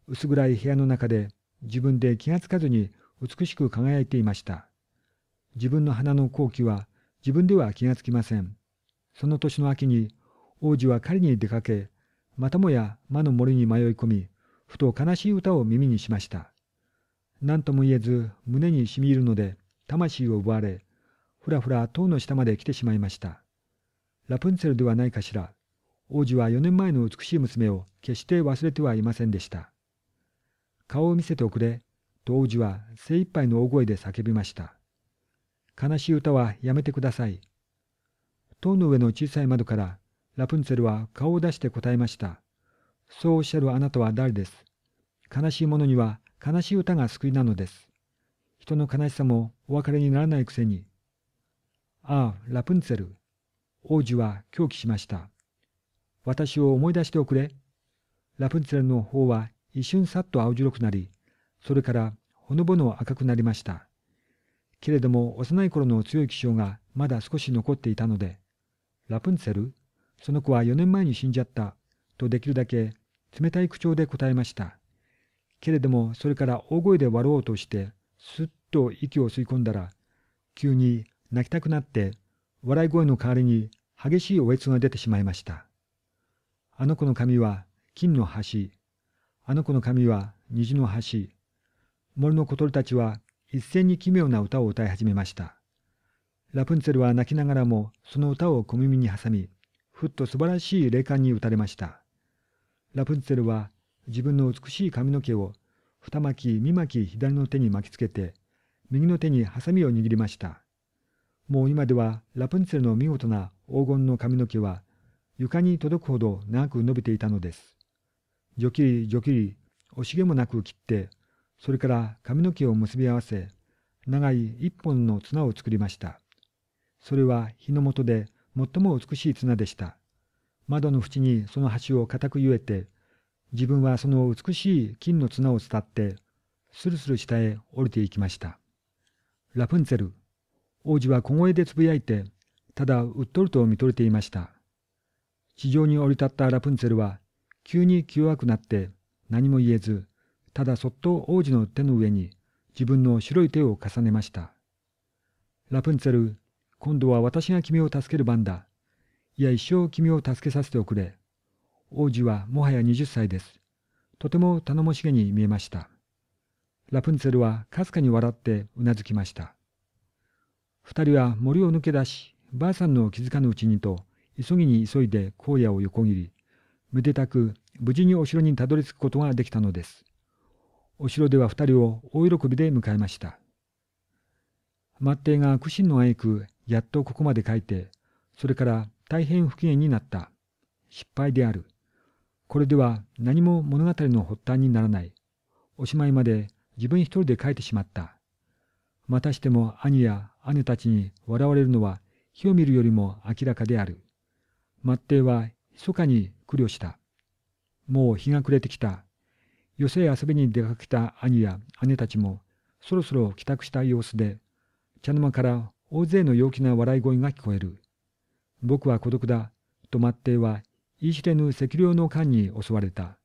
S1: 薄暗い部屋の中で自分で気がつかずに美しく輝いていました。自分の花の後期は自分では気がつきません。その年の秋に王子は狩りに出かけ、またもや魔の森に迷い込み、ふと悲しい歌を耳にしました。何とも言えず胸に染み入るので魂を奪われ、ふらふら塔の下まで来てしまいました。ラプンツェルではないかしら。王子は4年前の美しい娘を決して忘れてはいませんでした。顔を見せておくれ、と王子は精一杯の大声で叫びました。悲しい歌はやめてください。塔の上の小さい窓からラプンツェルは顔を出して答えました。そうおっしゃるあなたは誰です。悲しいものには悲しい歌が救いなのです。人の悲しさもお別れにならないくせに。ああ、ラプンツェル。王子は狂気しました。私を思い出しておくれ。ラプンツェルの方は一瞬さっと青白くなり、それからほのぼの赤くなりました。けれども幼い頃の強い気性がまだ少し残っていたので、ラプンツェルその子は4年前に死んじゃった、とできるだけ冷たい口調で答えました。けれどもそれから大声で割ろうとしてすっと息を吸い込んだら急に泣きたくなって笑い声の代わりに激しいおえつが出てしまいました。あの子の髪は金の橋。あの子の髪は虹の橋。森の小鳥たちは一斉に奇妙な歌を歌い始めました。ラプンツェルは泣きながらもその歌を小耳に挟み、ふっと素晴らしい霊感に打たれました。ラプンツェルは自分の美しい髪の毛を二巻き三巻き左の手に巻きつけて、右の手にハサミを握りました。もう今ではラプンツェルの見事な黄金の髪の毛は床に届くほど長く伸びていたのです。ジョキリジョキリ、惜しげもなく切って、それから髪の毛を結び合わせ、長い一本の綱を作りました。それは日の下で最も美しい綱でした。窓の縁にその端を固くゆえて、自分はその美しい金の綱を伝って、スルスル下へ降りていきました。ラプンツェル。王子は小声でつぶやいて、ただうっとりと見とれていました。地上に降り立ったラプンツェルは、急に気弱くなって何も言えず、ただそっと王子の手の上に自分の白い手を重ねました。ラプンツェル、今度は私が君を助ける番だ。いや一生君を助けさせておくれ。王子はもはや20歳です。とても頼もしげに見えました。ラプンツェルはかすかに笑ってうなずきました。二人は森を抜け出し、ばあさんの気づかぬうちにと、急ぎに急いで荒野を横切り、めでたく無事にお城にたどり着くことができたのです。お城では二人を大喜びで迎えました。末帝が苦心のあえく、やっとここまで書いて、それから大変不機嫌になった。失敗である。これでは何も物語の発端にならない。おしまいまで自分一人で書いてしまった。またしても兄や姉たちに笑われるのは火を見るよりも明らかである。末帝は密かに苦慮した。もう日が暮れてきた。寄せ遊びに出かけた兄や姉たちもそろそろ帰宅した様子で、茶の間から大勢の陽気な笑い声が聞こえる。僕は孤独だ、と末帝は言い知れぬ赤の間に襲われた。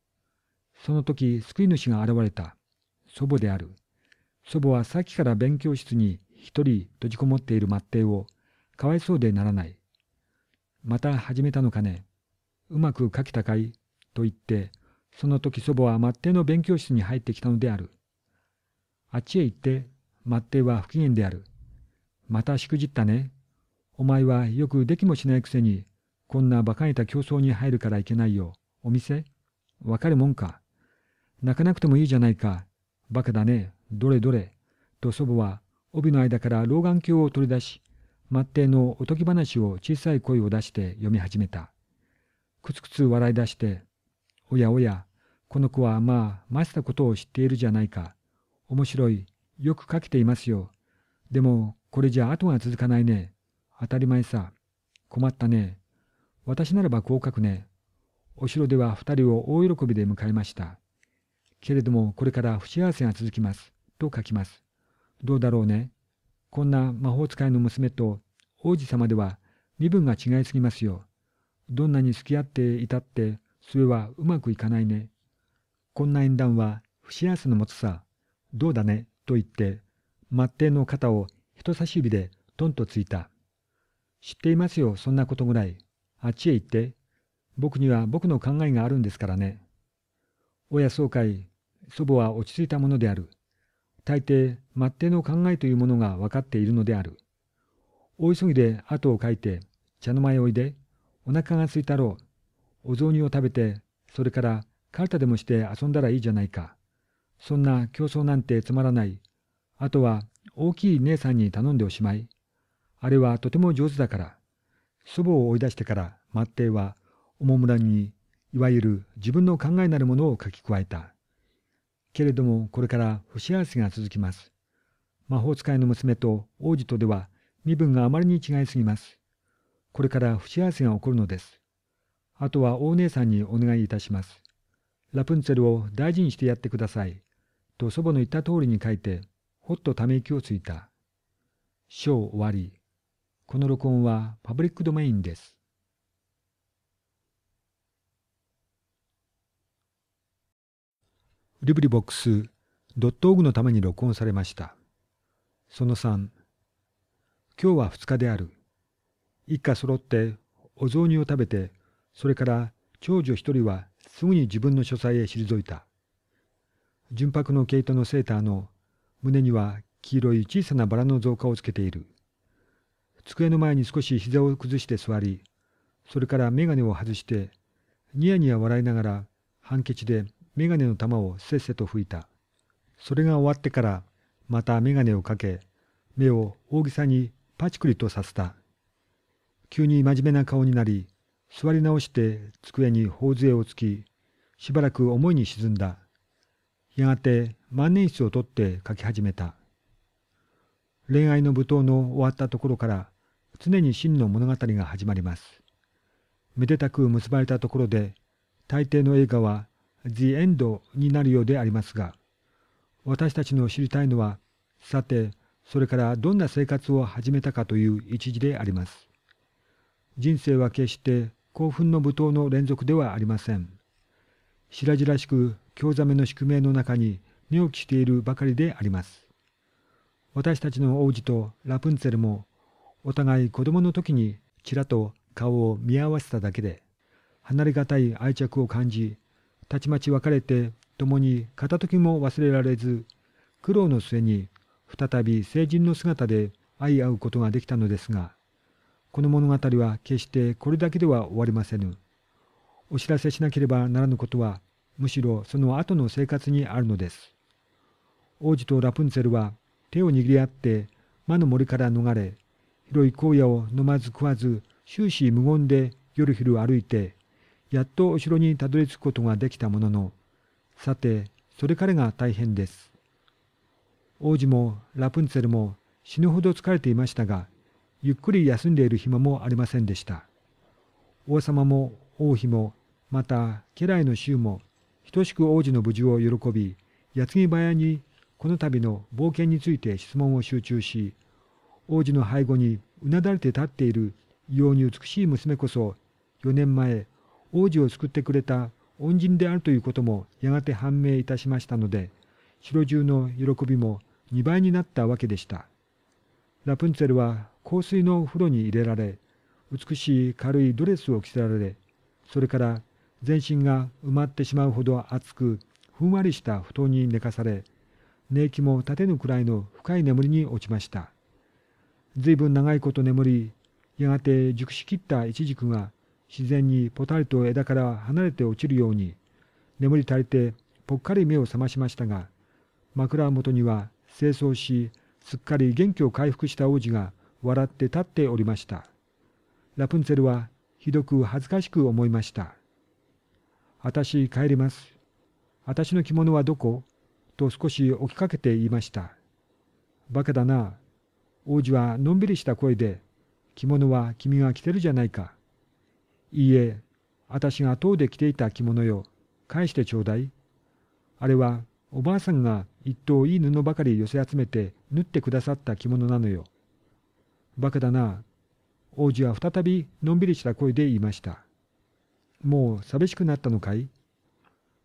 S1: その時救い主が現れた。祖母である。祖母はさっきから勉強室に一人閉じこもっている末ッをかわいそうでならない。また始めたのかね。うまく書けたかいと言って、その時祖母はマっての勉強室に入ってきたのである。あっちへ行って、マっては不機嫌である。またしくじったね。お前はよくできもしないくせにこんな馬鹿げた競争に入るからいけないよ。お店わかるもんか。泣かなくてもいいじゃないか。馬鹿だね。どれどれ。と祖母は帯の間から老眼鏡を取り出し、末帝のおとぎ話を小さい声を出して読み始めた。くつくつ笑い出して、おやおや、この子はまあ、ましたことを知っているじゃないか。面白い。よく書けていますよ。でも、これじゃ後が続かないね。当たり前さ。困ったね。私ならばこう書くね。お城では二人を大喜びで迎えました。けれどもこれから不幸せが続きます。と書きます。どうだろうね。こんな魔法使いの娘と王子様では身分が違いすぎますよ。どんなに付き合っていたってそれはうまくいかないね。こんな縁談は不幸せのもつさ。どうだね。と言って、末帝の肩を人差し指でトンとついた。知っていますよ、そんなことぐらい。あっちへ行って、僕には僕の考えがあるんですからね。親か会、祖母は落ち着いたものである。大抵、末底の考えというものが分かっているのである。大急ぎで後をかいて、茶の間へおいで、お腹がすいたろう。お雑煮を食べて、それからカルタでもして遊んだらいいじゃないか。そんな競争なんてつまらない。あとは、大きい姉さんに頼んでおしまい。あれはとても上手だから。祖母を追い出してから末帝はおもむろにいわゆる自分の考えなるものを書き加えた。けれどもこれから不幸せが続きます。魔法使いの娘と王子とでは身分があまりに違いすぎます。これから不幸せが起こるのです。あとはお姉さんにお願いいたします。ラプンツェルを大事にしてやってください。と祖母の言った通りに書いて、ほっとため息をついた。章終わり。この録音はパブリックドメインです。リブリボックスドットオ g のために録音されました。その3、今日は2日である。一家揃ってお雑煮を食べて、それから長女一人はすぐに自分の書斎へ退いた。純白の毛糸のセーターの胸には黄色い小さなバラの造花をつけている。机の前に少し膝を崩して座り、それから眼鏡を外して、ニヤニヤ笑いながら、ハンケチで眼鏡の玉をせっせと拭いた。それが終わってから、また眼鏡をかけ、目を大げさにパチクリとさせた。急に真面目な顔になり、座り直して机に頬杖をつき、しばらく思いに沈んだ。やがて万年筆を取って書き始めた。恋愛の舞踏の終わったところから常に真の物語が始まります。めでたく結ばれたところで大抵の映画は The End になるようでありますが私たちの知りたいのはさてそれからどんな生活を始めたかという一時であります。人生は決して興奮の舞踏の連続ではありません。白々しく興ざめの宿命の中に寝起きしているばかりであります。私たちの王子とラプンツェルもお互い子供の時にちらと顔を見合わせただけで離れがたい愛着を感じたちまち別れて共に片時も忘れられず苦労の末に再び成人の姿で相合うことができたのですがこの物語は決してこれだけでは終わりませぬお知らせしなければならぬことはむしろその後の生活にあるのです王子とラプンツェルは手を握り合って魔の森から逃れ、広い荒野を飲まず食わず終始無言で夜昼歩いて、やっとお城にたどり着くことができたものの、さて、それからが大変です。王子もラプンツェルも死ぬほど疲れていましたが、ゆっくり休んでいる暇もありませんでした。王様も王妃も、また家来の衆も、等しく王子の無事を喜び、矢継ぎ早にこの度の冒険について質問を集中し、王子の背後にうなだれて立っている異様に美しい娘こそ、4年前、王子を救ってくれた恩人であるということもやがて判明いたしましたので、城中の喜びも2倍になったわけでした。ラプンツェルは香水の風呂に入れられ、美しい軽いドレスを着せられ、それから全身が埋まってしまうほど熱く、ふんわりした布団に寝かされ、寝息も立てぬくらいの深い眠りに落ちました。ずいぶん長いこと眠り、やがて熟しきったイチジクが自然にぽたりと枝から離れて落ちるように、眠り足りてぽっかり目を覚ましましたが、枕元には清掃し、すっかり元気を回復した王子が笑って立っておりました。ラプンツェルはひどく恥ずかしく思いました。私帰ります。私の着物はどこと少し置きかけて言いました。バカだな。王子はのんびりした声で、着物は君が着てるじゃないか。いいえ、私が塔で着ていた着物よ。返してちょうだい。あれはおばあさんが一頭いい布ばかり寄せ集めて縫ってくださった着物なのよ。バカだな。王子は再びのんびりした声で言いました。もう寂しくなったのかい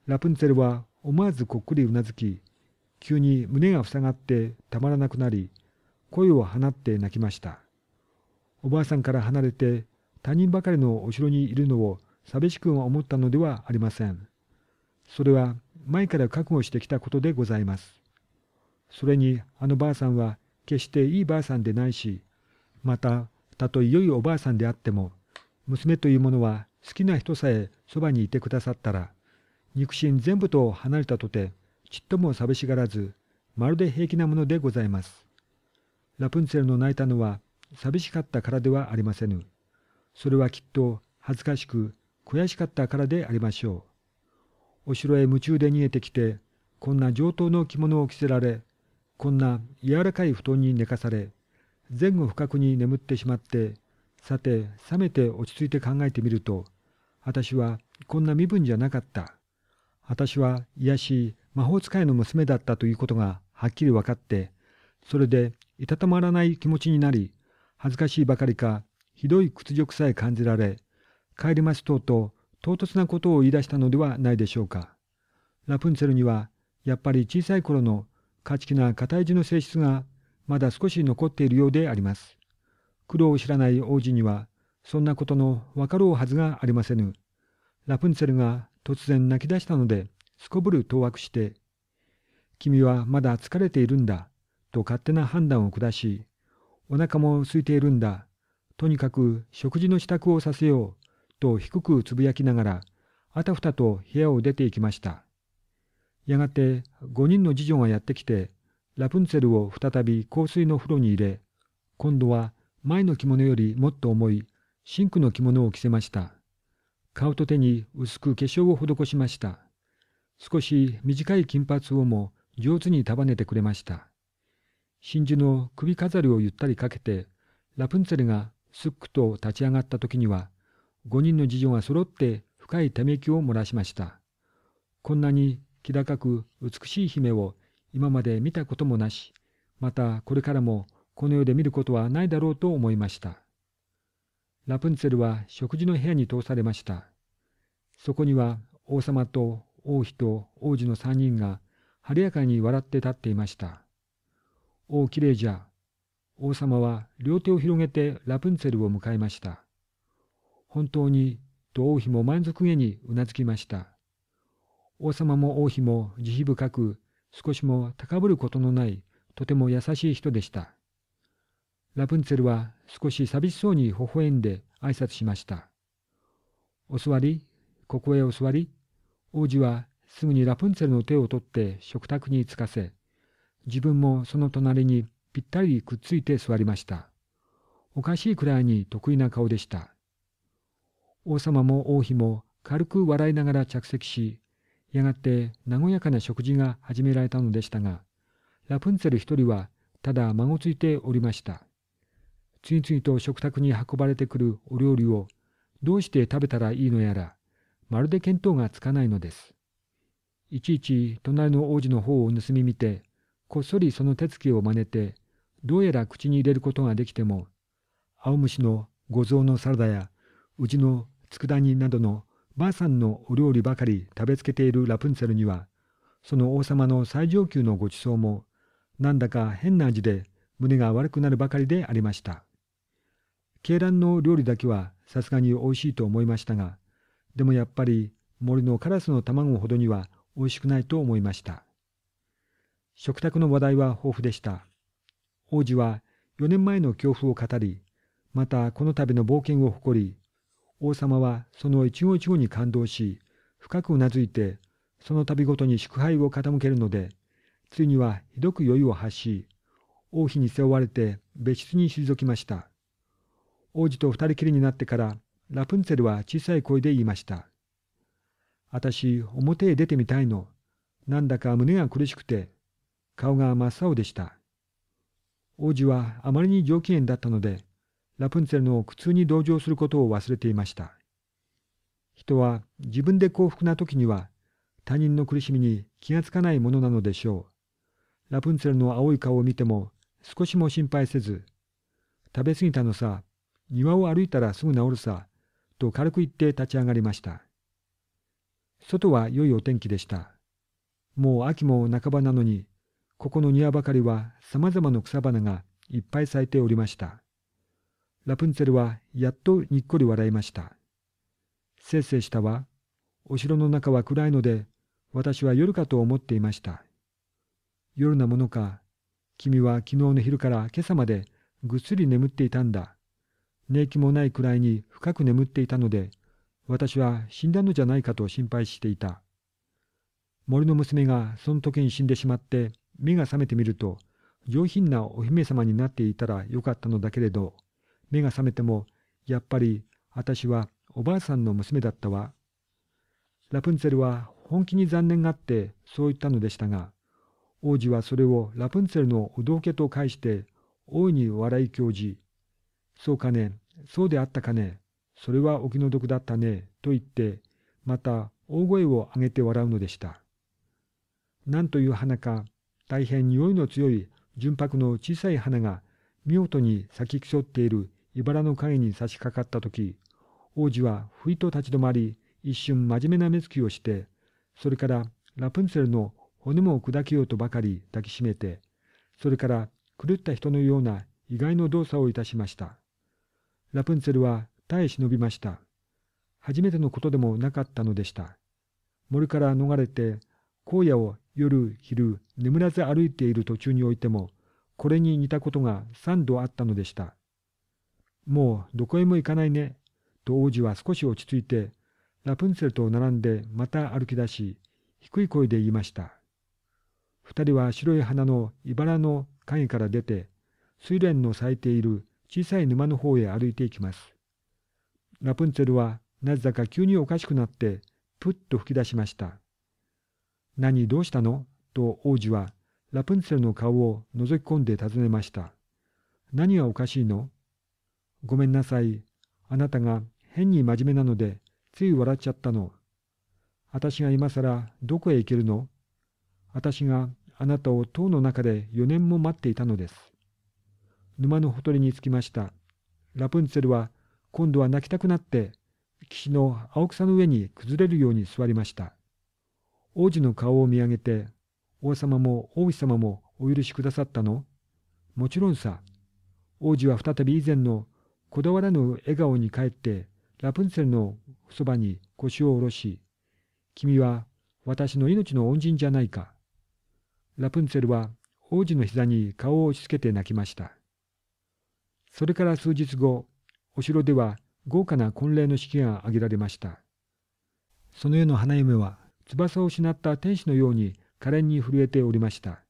S1: ラプンツェルは思わずこっくりうなずき、急に胸が塞がってたまらなくなり、声を放って泣きました。おばあさんから離れて、他人ばかりのお城にいるのを寂しく思ったのではありません。それは前から覚悟してきたことでございます。それにあのばあさんは決していいばあさんでないし、また、たとえ良いおばあさんであっても、娘というものは好きな人さえそばにいてくださったら、肉親全部と離れたとて、ちっとも寂しがらず、まるで平気なものでございます。ラプンツェルの泣いたのは、寂しかったからではありませぬ。それはきっと恥ずかしく、悔しかったからでありましょう。お城へ夢中で逃げてきて、こんな上等の着物を着せられ、こんな柔らかい布団に寝かされ、前後不覚に眠ってしまって、さて、冷めて落ち着いて考えてみると、私はこんな身分じゃなかった。私は癒しい魔法使いの娘だったということがはっきり分かって、それでいたたまらない気持ちになり、恥ずかしいばかりか、ひどい屈辱さえ感じられ、帰りますとうとう唐突なことを言い出したのではないでしょうか。ラプンツェルには、やっぱり小さい頃の勝ち気な堅い字の性質がまだ少し残っているようであります。苦労を知らない王子には、そんなことのわかろうはずがありませぬ。ラプンツェルが突然泣き出したので、すこぶる当惑して、君はまだ疲れているんだ、と勝手な判断を下し、お腹も空いているんだ、とにかく食事の支度をさせよう、と低くつぶやきながら、あたふたと部屋を出て行きました。やがて5人の次女がやってきて、ラプンツェルを再び香水の風呂に入れ、今度は前の着物よりもっと重い、シンクの着物を着せました。顔と手に薄く化粧を施しました。少し短い金髪をも上手に束ねてくれました。真珠の首飾りをゆったりかけて、ラプンツェルがすっくと立ち上がった時には、5人の次女が揃って深いため息を漏らしました。こんなに気高く美しい姫を今まで見たこともなし、またこれからもこの世で見ることはないだろうと思いました。ラプンツェルは食事の部屋に通されました。そこには王様と王妃と王子の三人が晴れやかに笑って立っていました。おおきれいじゃ。王様は両手を広げてラプンツェルを迎えました。本当に、と王妃も満足げにうなずきました。王様も王妃も慈悲深く、少しも高ぶることのない、とても優しい人でした。ラプンツェルは少し寂しそうに微笑んで挨拶しました。お座り、ここへお座り。王子はすぐにラプンツェルの手を取って食卓につかせ、自分もその隣にぴったりくっついて座りました。おかしいくらいに得意な顔でした。王様も王妃も軽く笑いながら着席し、やがて和やかな食事が始められたのでしたが、ラプンツェル一人はただまごついておりました。次々と食卓に運ばれてくるお料理をどうして食べたらいいのやら、まるで見当がつかないのです。いちいち隣の王子の方を盗み見て、こっそりその手つきを真似て、どうやら口に入れることができても、青虫の五臓のサラダや、うちの佃煮などのばあさんのお料理ばかり食べつけているラプンツェルには、その王様の最上級のご馳走も、なんだか変な味で胸が悪くなるばかりでありました。鶏卵の料理だけはさすがに美味しいと思いましたが、でもやっぱり森のカラスの卵ほどには美味しくないと思いました。食卓の話題は豊富でした。王子は4年前の恐怖を語り、またこの度の冒険を誇り、王様はその一期一会に感動し、深くうなずいて、その度ごとに祝杯を傾けるので、ついにはひどく酔いを発し、王妃に背負われて別室に退きました。王子と二人きりになってから、ラプンツェルは小さい声で言いました。私、表へ出てみたいの。なんだか胸が苦しくて、顔が真っ青でした。王子はあまりに上機嫌だったので、ラプンツェルの苦痛に同情することを忘れていました。人は自分で幸福な時には、他人の苦しみに気がつかないものなのでしょう。ラプンツェルの青い顔を見ても、少しも心配せず、食べ過ぎたのさ、庭を歩いたらすぐ治るさ、と軽く言って立ち上がりました。外は良いお天気でした。もう秋も半ばなのに、ここの庭ばかりは様々な草花がいっぱい咲いておりました。ラプンツェルはやっとにっこり笑いました。せいせいしたわ。お城の中は暗いので、私は夜かと思っていました。夜なものか。君は昨日の昼から今朝までぐっすり眠っていたんだ。寝息もないくらいに深く眠っていたので、私は死んだのじゃないかと心配していた。森の娘がその時に死んでしまって、目が覚めてみると、上品なお姫様になっていたらよかったのだけれど、目が覚めても、やっぱり私はおばあさんの娘だったわ。ラプンツェルは本気に残念があってそう言ったのでしたが、王子はそれをラプンツェルのお道家と返して、大いに笑い教授。そうかね、そうであったかね、それはお気の毒だったね、と言って、また大声を上げて笑うのでした。なんという花か、大変匂いの強い純白の小さい花が見事に咲き競っている茨の影に差し掛かった時、王子はふいと立ち止まり、一瞬真面目な目つきをして、それからラプンツェルの骨も砕けようとばかり抱きしめて、それから狂った人のような意外の動作をいたしました。ラプンツェルは耐え忍びました。初めてのことでもなかったのでした。森から逃れて、荒野を夜、昼、眠らず歩いている途中においても、これに似たことが三度あったのでした。もうどこへも行かないね、と王子は少し落ち着いて、ラプンツェルと並んでまた歩き出し、低い声で言いました。二人は白い花のいばらの影から出て、睡蓮の咲いている小さい沼の方へ歩いていきます。ラプンツェルはなぜだか急におかしくなってプッと吹き出しました。何どうしたのと王子はラプンツェルの顔を覗き込んで尋ねました。何がおかしいのごめんなさい。あなたが変に真面目なのでつい笑っちゃったの。私が今らどこへ行けるの私があなたを塔の中で4年も待っていたのです。沼のほとりに着きました。ラプンツェルは今度は泣きたくなって岸の青草の上に崩れるように座りました。王子の顔を見上げて王様も王子様もお許しくださったのもちろんさ。王子は再び以前のこだわらぬ笑顔に帰ってラプンツェルのそばに腰を下ろし、君は私の命の恩人じゃないか。ラプンツェルは王子の膝に顔を押し付けて泣きました。それから数日後、お城では豪華な婚礼の式が挙げられました。その世の花嫁は、翼を失った天使のように可憐に震えておりました。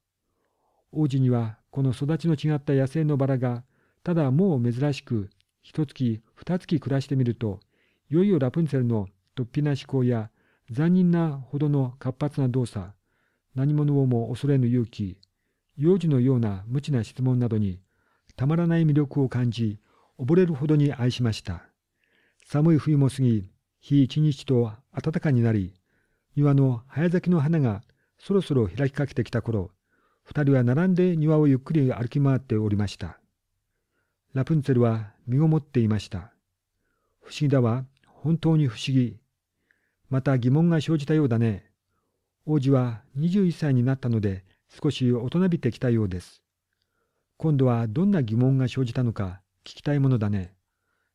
S1: 王子には、この育ちの違った野生のバラが、ただもう珍しく、一月、二月暮らしてみると、いよいよラプンツェルの突飛な思考や、残忍なほどの活発な動作、何者をも恐れぬ勇気、幼児のような無知な質問などに、たまらない魅力を感じ、溺れるほどに愛しました。寒い冬も過ぎ、日一日と暖かになり、庭の早咲きの花がそろそろ開きかけてきた頃、二人は並んで庭をゆっくり歩き回っておりました。ラプンツェルは身ごもっていました。不思議だわ。本当に不思議。また疑問が生じたようだね。王子は21歳になったので少し大人びてきたようです。今度はどんな疑問が生じたのか聞きたいものだね。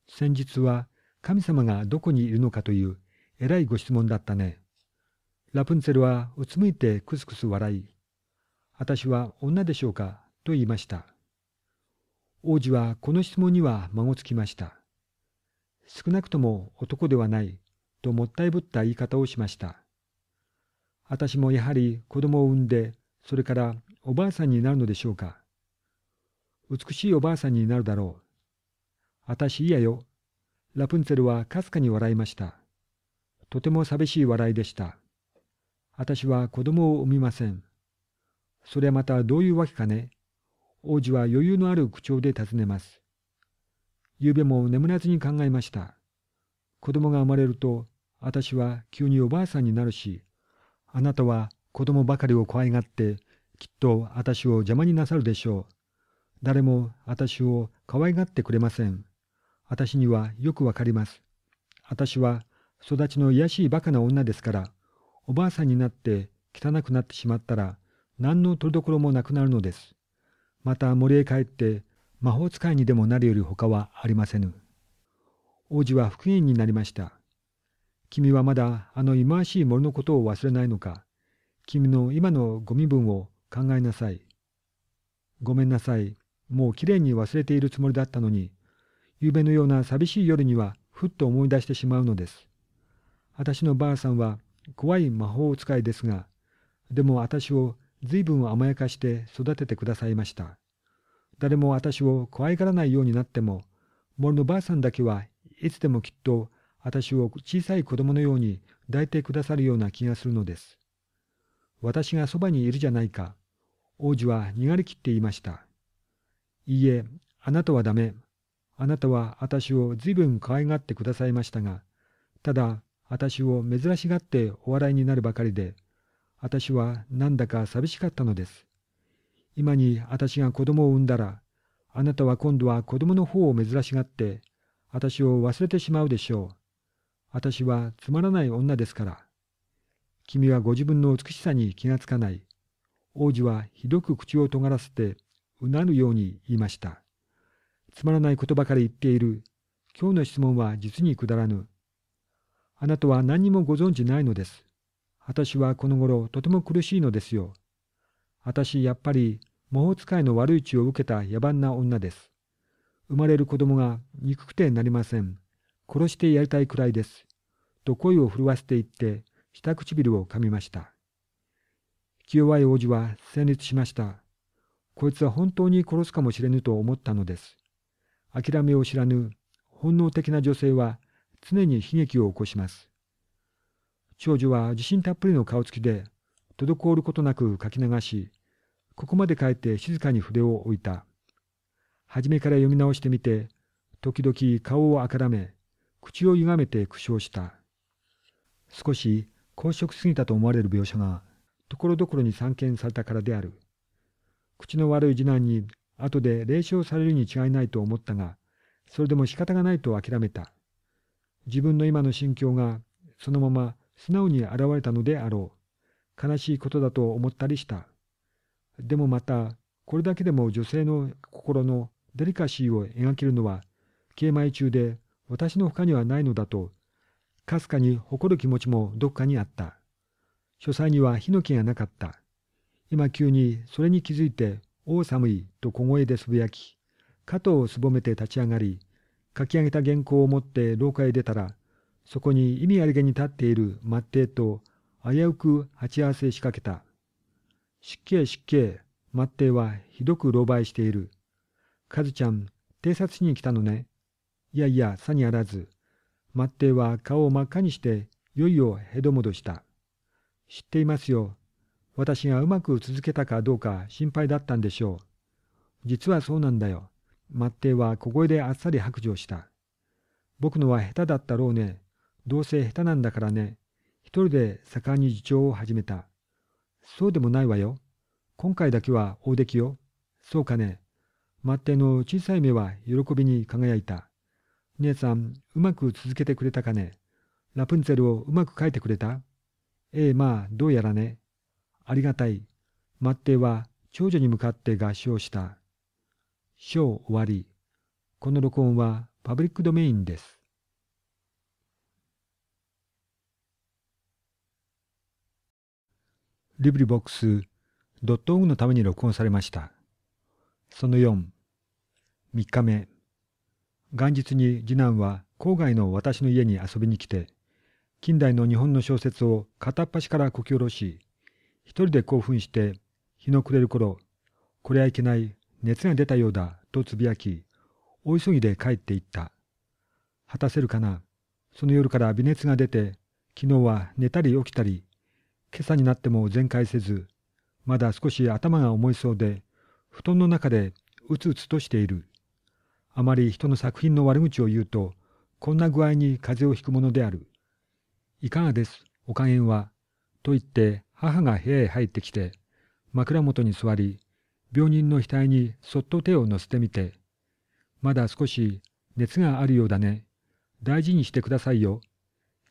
S1: 先日は神様がどこにいるのかというえらいご質問だったね。ラプンツェルはうつむいてくすくす笑い、私は女でしょうかと言いました。王子はこの質問には孫つきました。少なくとも男ではないともったいぶった言い方をしました。私もやはり子供を産んで、それからおばあさんになるのでしょうか。美しいおばあさんになるだろう。あたし嫌よ。ラプンツェルはかすかに笑いました。とても寂しい笑いでした。あたしは子供を産みません。それはまたどういうわけかね。王子は余裕のある口調で尋ねます。ゆうべも眠らずに考えました。子供が生まれると、あたしは急におばあさんになるし、あなたは子供ばかりを怖いがって、きっとあたしを邪魔になさるでしょう。誰も私を可愛がってくれません。私にはよくわかります。私は育ちの卑しいバカな女ですから、おばあさんになって汚くなってしまったら、何の取りどころもなくなるのです。また森へ帰って魔法使いにでもなるより他はありませぬ。王子は復元になりました。君はまだあの忌まわしい森のことを忘れないのか。君の今のご身分を考えなさい。ごめんなさい。もうきれいに忘れているつもりだったのに、昨夜のような寂しい夜にはふっと思い出してしまうのです。私のばあさんは怖い魔法使いですが、でも私を随分甘やかして育ててくださいました。誰も私を怖いがらないようになっても、森のばあさんだけはいつでもきっと私を小さい子供のように抱いてくださるような気がするのです。私がそばにいるじゃないか。王子は逃がりきっていました。いいえ、あなたはダメ。あなたは私をずいぶん可愛がってくださいましたが、ただ、私を珍しがってお笑いになるばかりで、私はなんだか寂しかったのです。今に私が子供を産んだら、あなたは今度は子供の方を珍しがって、私を忘れてしまうでしょう。私はつまらない女ですから。君はご自分の美しさに気がつかない。王子はひどく口を尖らせて、うなるように言いました。つまらないことばかり言っている。今日の質問は実にくだらぬ。あなたは何もご存じないのです。私はこの頃とても苦しいのですよ。私やっぱり魔法使いの悪い血を受けた野蛮な女です。生まれる子供が憎くてなりません。殺してやりたいくらいです。と声を震わせていって下唇を噛みました。清い王子は戦慄しました。こいつは本当に殺すかもしれぬと思ったのです。諦めを知らぬ本能的な女性は常に悲劇を起こします。長女は自信たっぷりの顔つきで、滞ることなく書き流し、ここまで書いて静かに筆を置いた。初めから読み直してみて、時々顔をあからめ、口を歪めて苦笑した。少し公職すぎたと思われる描写が、ところどころに散見されたからである。口の悪い次男に後で霊笑されるに違いないと思ったが、それでも仕方がないと諦めた。自分の今の心境がそのまま素直に現れたのであろう。悲しいことだと思ったりした。でもまた、これだけでも女性の心のデリカシーを描けるのは、軽米中で私の他にはないのだと、かすかに誇る気持ちもどっかにあった。書斎にはヒノキがなかった。今急にそれに気づいて、おお寒いと小声でつぶやき、肩をすぼめて立ち上がり、書き上げた原稿を持って廊下へ出たら、そこに意味ありげに立っている末帝と危うく鉢合わせしかけた。失敬失敬、末帝はひどく狼狽している。カズちゃん、偵察しに来たのね。いやいや、さにあらず。末帝は顔を真っ赤にして、いよいよヘド戻した。知っていますよ。私がうまく続けたかどうか心配だったんでしょう。実はそうなんだよ。マっては小声であっさり白状した。僕のは下手だったろうね。どうせ下手なんだからね。一人で盛んに自重を始めた。そうでもないわよ。今回だけは大出来よ。そうかね。マっての小さい目は喜びに輝いた。姉さん、うまく続けてくれたかね。ラプンツェルをうまく描いてくれたええ、まあ、どうやらね。ありがたい。末ッは長女に向かって合唱した。章終わり。この録音はパブリックドメインです。リブリボックスドットオグのために録音されました。その4、3日目。元日に次男は郊外の私の家に遊びに来て、近代の日本の小説を片っ端からこき下ろし、一人で興奮して、日の暮れる頃、これはいけない、熱が出たようだ、とつぶやき、大急ぎで帰っていった。果たせるかな。その夜から微熱が出て、昨日は寝たり起きたり、今朝になっても全開せず、まだ少し頭が重いそうで、布団の中でうつうつとしている。あまり人の作品の悪口を言うと、こんな具合に風邪をひくものである。いかがです、お加減は。と言って、母が部屋へ入ってきて、枕元に座り、病人の額にそっと手を乗せてみて、まだ少し熱があるようだね。大事にしてくださいよ。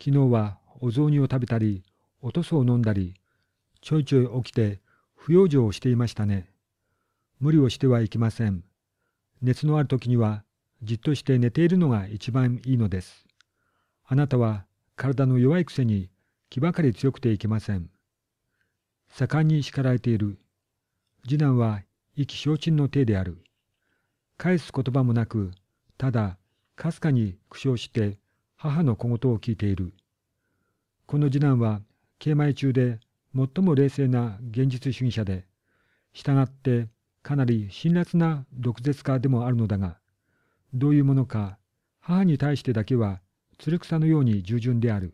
S1: 昨日はお雑煮を食べたり、おとそを飲んだり、ちょいちょい起きて不養生をしていましたね。無理をしてはいけません。熱のある時にはじっとして寝ているのが一番いいのです。あなたは体の弱いくせに気ばかり強くていけません。盛んに叱られている。次男は意気消沈の体である。返す言葉もなく、ただ、かすかに苦笑して母の小言を聞いている。この次男は、刑前中で最も冷静な現実主義者で、従ってかなり辛辣な毒舌家でもあるのだが、どういうものか、母に対してだけは、つる草のように従順である。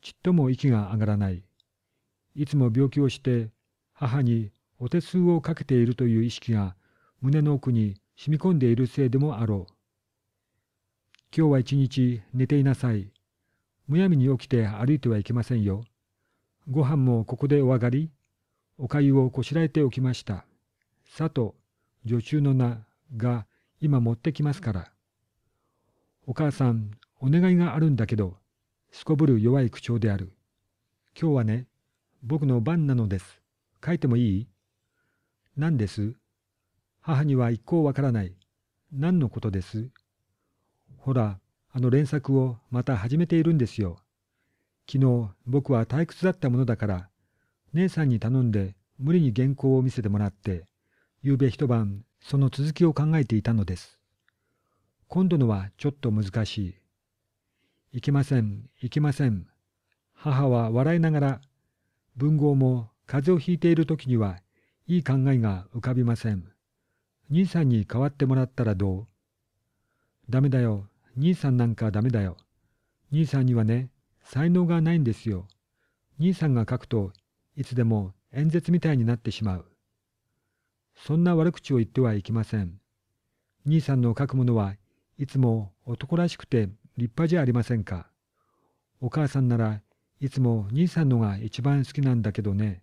S1: ちっとも息が上がらない。いつも病気をして母にお手数をかけているという意識が胸の奥に染み込んでいるせいでもあろう。今日は一日寝ていなさい。むやみに起きて歩いてはいけませんよ。ご飯もここでお上がり、おかゆをこしらえておきました。さと、女中の名が今持ってきますから。お母さん、お願いがあるんだけど、すこぶる弱い口調である。今日はね、僕の番なのです。書いてもいい何です母には一向わからない。何のことですほら、あの連作をまた始めているんですよ。昨日僕は退屈だったものだから、姉さんに頼んで無理に原稿を見せてもらって、昨夜一晩その続きを考えていたのです。今度のはちょっと難しい。いけません、いけません。母は笑いながら文豪も風邪をひいている時にはいい考えが浮かびません。兄さんに代わってもらったらどうダメだよ。兄さんなんかダメだよ。兄さんにはね、才能がないんですよ。兄さんが書くといつでも演説みたいになってしまう。そんな悪口を言ってはいけません。兄さんの書くものはいつも男らしくて立派じゃありませんか。お母さんならいつも兄さんのが一番好きなんだけどね。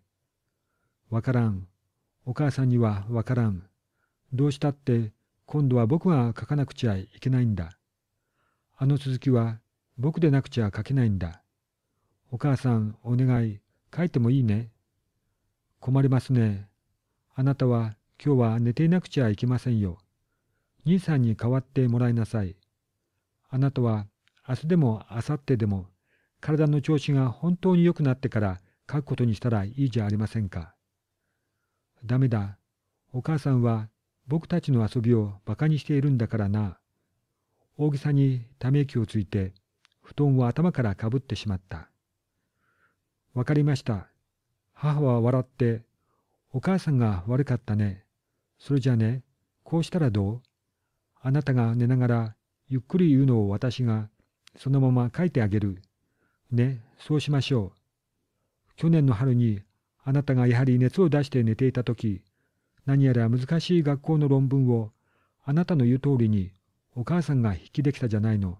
S1: わからん。お母さんにはわからん。どうしたって今度は僕が書かなくちゃいけないんだ。あの続きは僕でなくちゃ書けないんだ。お母さんお願い書いてもいいね。困りますね。あなたは今日は寝ていなくちゃいけませんよ。兄さんに代わってもらいなさい。あなたは明日でも明後日でも体の調子が本当に良くなってから書くことにしたらいいじゃありませんか。ダメだ。お母さんは僕たちの遊びを馬鹿にしているんだからな。大げさにため息をついて、布団を頭からかぶってしまった。わかりました。母は笑って、お母さんが悪かったね。それじゃね、こうしたらどうあなたが寝ながらゆっくり言うのを私がそのまま書いてあげる。ね、そうしましょう。去年の春に、あなたがやはり熱を出して寝ていたとき、何やら難しい学校の論文を、あなたの言う通りに、お母さんが引きできたじゃないの。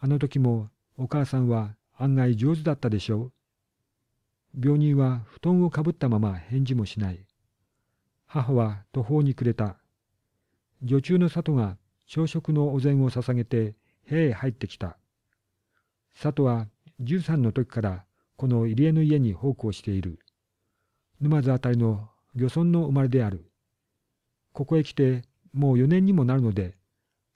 S1: あの時も、お母さんは案外上手だったでしょう。病人は布団をかぶったまま返事もしない。母は途方に暮れた。女中の里が朝食のお膳を捧げて、部屋へ入ってきた。里は13の時からこの入江の家に奉公している。沼津辺りの漁村の生まれである。ここへ来てもう4年にもなるので、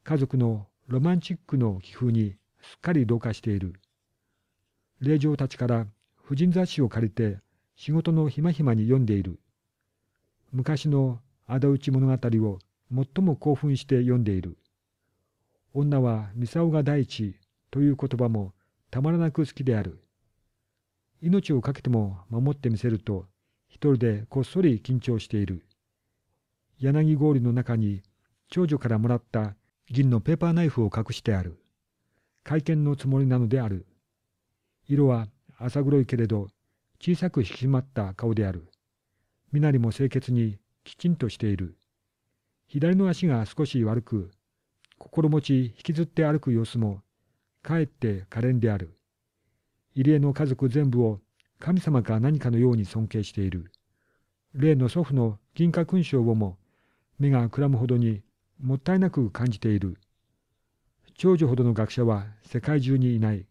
S1: 家族のロマンチックの気風にすっかり同化している。霊嬢たちから婦人雑誌を借りて仕事のひまひまに読んでいる。昔の仇討ち物語を最も興奮して読んでいる。女はミサオが第一という言葉もたまらなく好きである。命を懸けても守ってみせると、一人でこっそり緊張している。柳氷の中に長女からもらった銀のペーパーナイフを隠してある。会見のつもりなのである。色は浅黒いけれど、小さく引き締まった顔である。身なりも清潔にきちんとしている。左の足が少し悪く、心持ち引きずって歩く様子もかえって可憐である。入江の家族全部を神様か何かのように尊敬している。例の祖父の銀河勲章をも目がくらむほどにもったいなく感じている。長女ほどの学者は世界中にいない。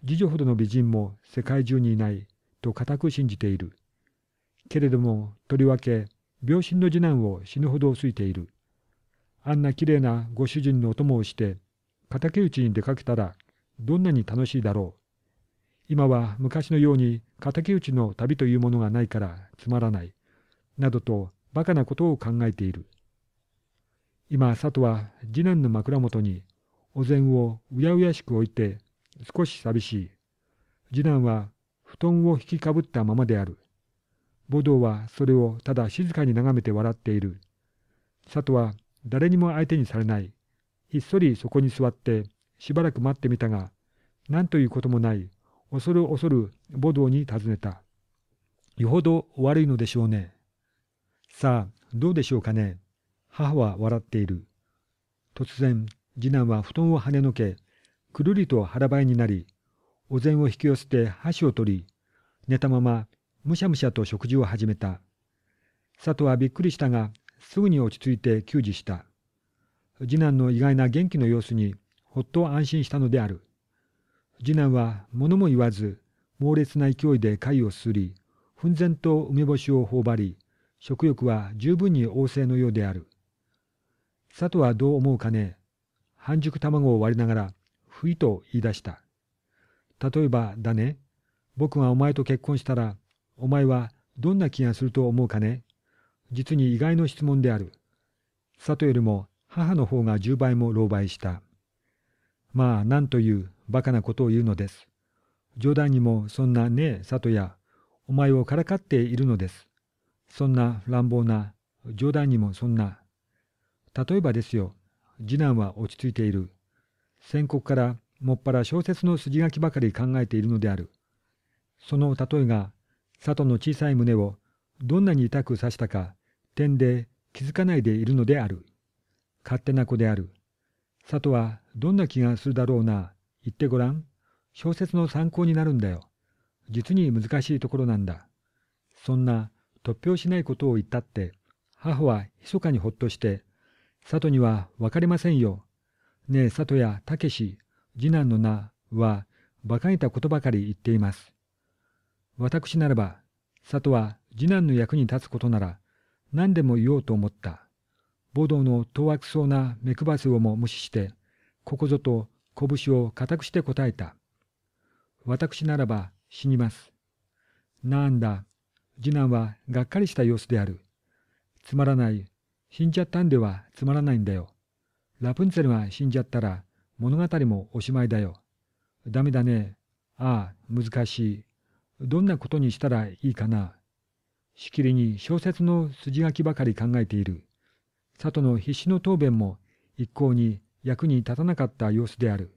S1: 次女ほどの美人も世界中にいないと固く信じている。けれども、とりわけ、病身の次男を死ぬほど好いている。あんなきれいなご主人のお供をして、敵討ちに出かけたらどんなに楽しいだろう。今は昔のように敵討ちの旅というものがないからつまらない。などとバカなことを考えている。今、佐は次男の枕元にお膳をうやうやしく置いて少し寂しい。次男は布団を引きかぶったままである。ボドーはそれをただ静かに眺めて笑っている。佐は誰にも相手にされない。ひっそりそこに座って、しばらく待ってみたが、何ということもない、恐る恐る母堂に尋ねた。よほどお悪いのでしょうね。さあ、どうでしょうかね。母は笑っている。突然、次男は布団をはねのけ、くるりと腹ばいになり、お膳を引き寄せて箸を取り、寝たまま、むしゃむしゃと食事を始めた。佐藤はびっくりしたが、すぐに落ち着いて給仕した。次男の意外な元気の様子にほっと安心したのである。次男は物も言わず猛烈な勢いで貝をすすり奮然と梅干しを頬張り食欲は十分に旺盛のようである。佐藤はどう思うかね半熟卵を割りながらふいと言い出した。例えばだね僕がお前と結婚したらお前はどんな気がすると思うかね実に意外の質問である。佐藤よりも母の方が10倍も狼狽した。まあ、なんという馬鹿なことを言うのです。冗談にもそんなねえ、里や、お前をからかっているのです。そんな乱暴な、冗談にもそんな。例えばですよ、次男は落ち着いている。宣告からもっぱら小説の筋書きばかり考えているのである。その例えが、里の小さい胸をどんなに痛く刺したか、点で気づかないでいるのである。勝手な子である。里はどんな気がするだろうな。言ってごらん。小説の参考になるんだよ。実に難しいところなんだ。そんな突拍子ないことを言ったって、母は密かにほっとして、里にはわかりませんよ。ねえ里やたけし、次男の名は馬鹿げたことばかり言っています。私ならば、里は次男の役に立つことなら何でも言おうと思った。ボーの当惑そうな目配せをも無視して、ここぞと拳を固くして答えた。私ならば死にます。なんだ、次男はがっかりした様子である。つまらない、死んじゃったんではつまらないんだよ。ラプンツェルが死んじゃったら物語もおしまいだよ。ダメだね。ああ、難しい。どんなことにしたらいいかな。しきりに小説の筋書きばかり考えている。里の必死の答弁も一向に役に立たなかった様子である。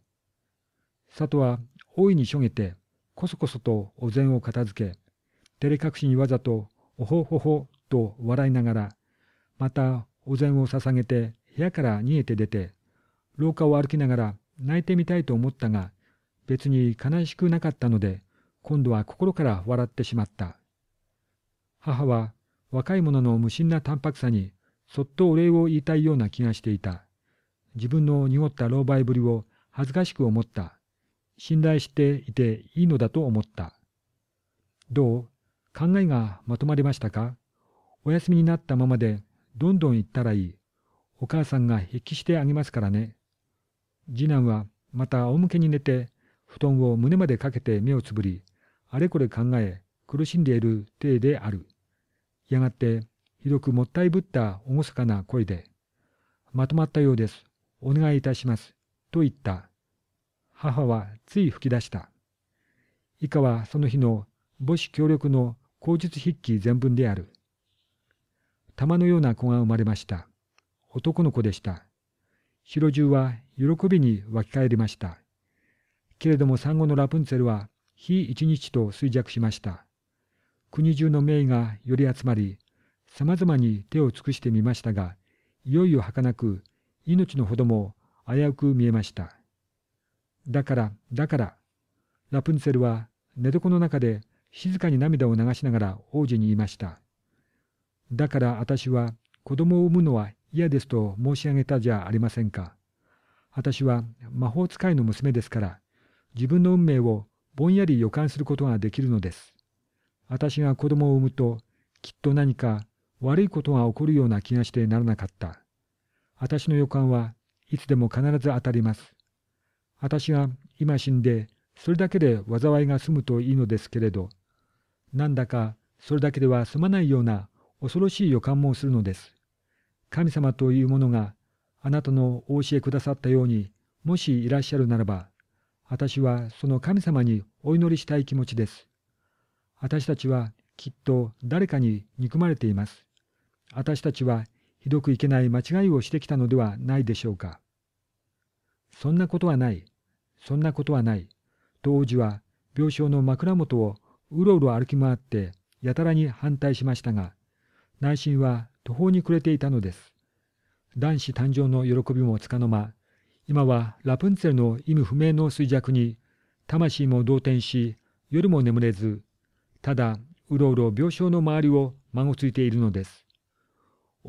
S1: 里は大いにしょげて、こそこそとお膳を片付け、照れ隠しにわざと、おほほほと笑いながら、またお膳を捧げて部屋から逃げて出て、廊下を歩きながら泣いてみたいと思ったが、別に悲しくなかったので、今度は心から笑ってしまった。母は若い者の無心な淡白さにそっとお礼を言いたいような気がしていた。自分の濁った狼狽ぶりを恥ずかしく思った。信頼していていいのだと思った。どう考えがまとまりましたかお休みになったままでどんどん行ったらいい。お母さんが筆記してあげますからね。次男はまた仰向けに寝て、布団を胸までかけて目をつぶり、あれこれ考え、苦しんでいる体である。やがて、広くもったいぶった厳かな声で、まとまったようです。お願いいたします。と言った。母はつい吹き出した。以下はその日の母子協力の口述筆記全文である。玉のような子が生まれました。男の子でした。城中は喜びに湧き返りました。けれども産後のラプンツェルは日一日と衰弱しました。国中の名医が寄り集まり、様々に手を尽くしてみましたが、いよいよ儚く、命のほども危うく見えました。だから、だから、ラプンツェルは寝床の中で静かに涙を流しながら王子に言いました。だから私は子供を産むのは嫌ですと申し上げたじゃありませんか。私は魔法使いの娘ですから、自分の運命をぼんやり予感することができるのです。私が子供を産むと、きっと何か悪いことが起こるような気がしてならなかった。私の予感はいつでも必ず当たります。私が今死んで、それだけで災いが済むといいのですけれど、なんだかそれだけでは済まないような恐ろしい予感もするのです。神様というものがあなたのお教えくださったように、もしいらっしゃるならば、私はその神様にお祈りしたい気持ちです。私たちはきっと誰かに憎まれています。私たちはひどくいけない間違いをしてきたのではないでしょうか。そんなことはない、そんなことはない、と王子は病床の枕元をうろうろ歩き回ってやたらに反対しましたが、内心は途方に暮れていたのです。男子誕生の喜びもつかの間、今はラプンツェルの意味不明の衰弱に、魂も動転し、夜も眠れず、ただうろうろ病床の周りをまごついているのです。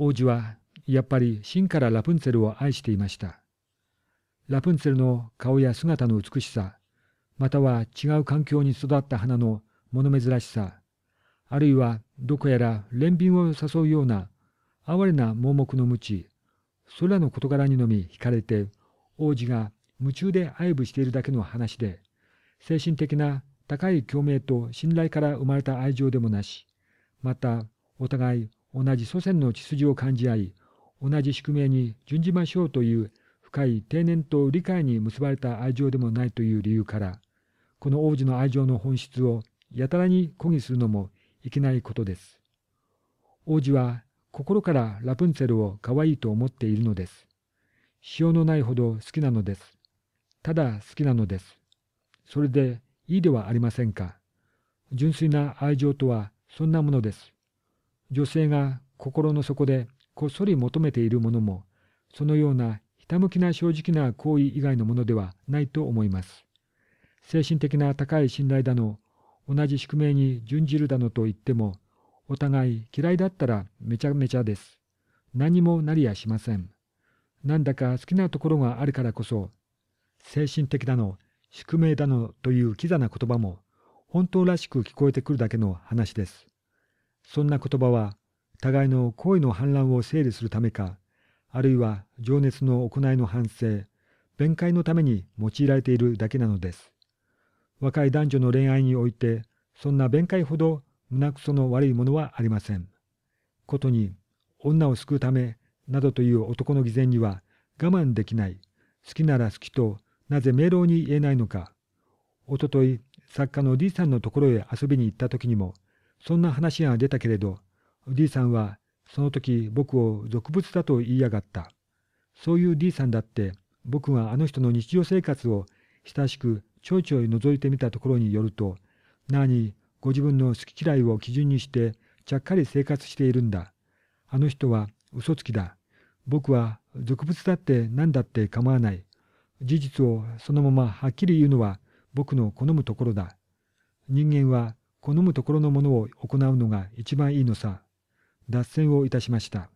S1: 王子はやっぱり真からラプンツェルを愛していました。ラプンツェルの顔や姿の美しさ、または違う環境に育った花の物珍しさ、あるいはどこやら憐憫を誘うような哀れな盲目の無知、それらの事柄にのみ惹かれて、王子が夢中で愛撫しているだけの話で、精神的な高い共鳴と信頼から生まれた愛情でもなし、またお互い同じ祖先の血筋を感じ合い同じ宿命に準じましょうという深い定年と理解に結ばれた愛情でもないという理由からこの王子の愛情の本質をやたらに抗議するのもいけないことです。王子は心からラプンツェルを可愛いと思っているのです。しのないほど好きなのです。ただ好きなのです。それでいいではありませんか。純粋な愛情とはそんなものです。女性が心の底でこっそり求めているものも、そのようなひたむきな正直な行為以外のものではないと思います。精神的な高い信頼だの、同じ宿命に準じるだのと言っても、お互い嫌いだったらめちゃめちゃです。何もなりやしません。なんだか好きなところがあるからこそ、精神的だの、宿命だのというキザな言葉も、本当らしく聞こえてくるだけの話です。そんな言葉は、互いの行為の反乱を整理するためか、あるいは情熱の行いの反省、弁解のために用いられているだけなのです。若い男女の恋愛において、そんな弁解ほど胸くその悪いものはありません。ことに、女を救うため、などという男の偽善には我慢できない、好きなら好きとなぜ明朗に言えないのか、おととい、作家の D さんのところへ遊びに行った時にも、そんな話が出たけれど、D さんはその時僕を俗物だと言いやがった。そういう D さんだって僕があの人の日常生活を親しくちょいちょい覗いてみたところによると、なにご自分の好き嫌いを基準にしてちゃっかり生活しているんだ。あの人は嘘つきだ。僕は俗物だって何だって構わない。事実をそのままはっきり言うのは僕の好むところだ。人間は好むところのものを行うのが一番いいのさ。脱線をいたしました。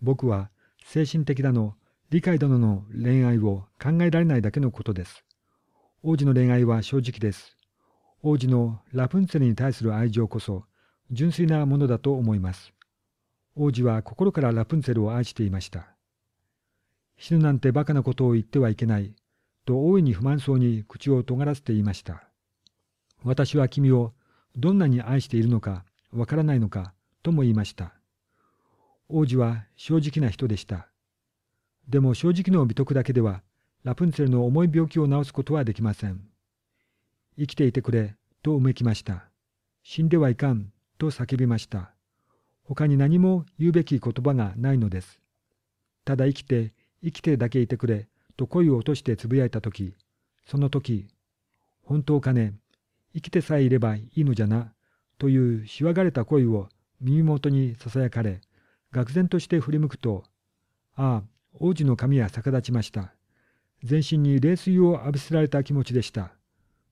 S1: 僕は精神的だの、理解だのの恋愛を考えられないだけのことです。王子の恋愛は正直です。王子のラプンツェルに対する愛情こそ純粋なものだと思います。王子は心からラプンツェルを愛していました。死ぬなんてバカなことを言ってはいけない、と大いに不満そうに口を尖らせていました。私は君をどんなに愛しているのかわからないのかとも言いました。王子は正直な人でした。でも正直の美徳だけではラプンツェルの重い病気を治すことはできません。生きていてくれとうめきました。死んではいかんと叫びました。他に何も言うべき言葉がないのです。ただ生きて生きてだけいてくれと声を落としてつぶやいた時、その時、本当かね生きてさえいればいいのじゃな、というしわがれた声を耳元にささやかれ、愕然として振り向くと、ああ、王子の髪は逆立ちました。全身に冷水を浴びせられた気持ちでした。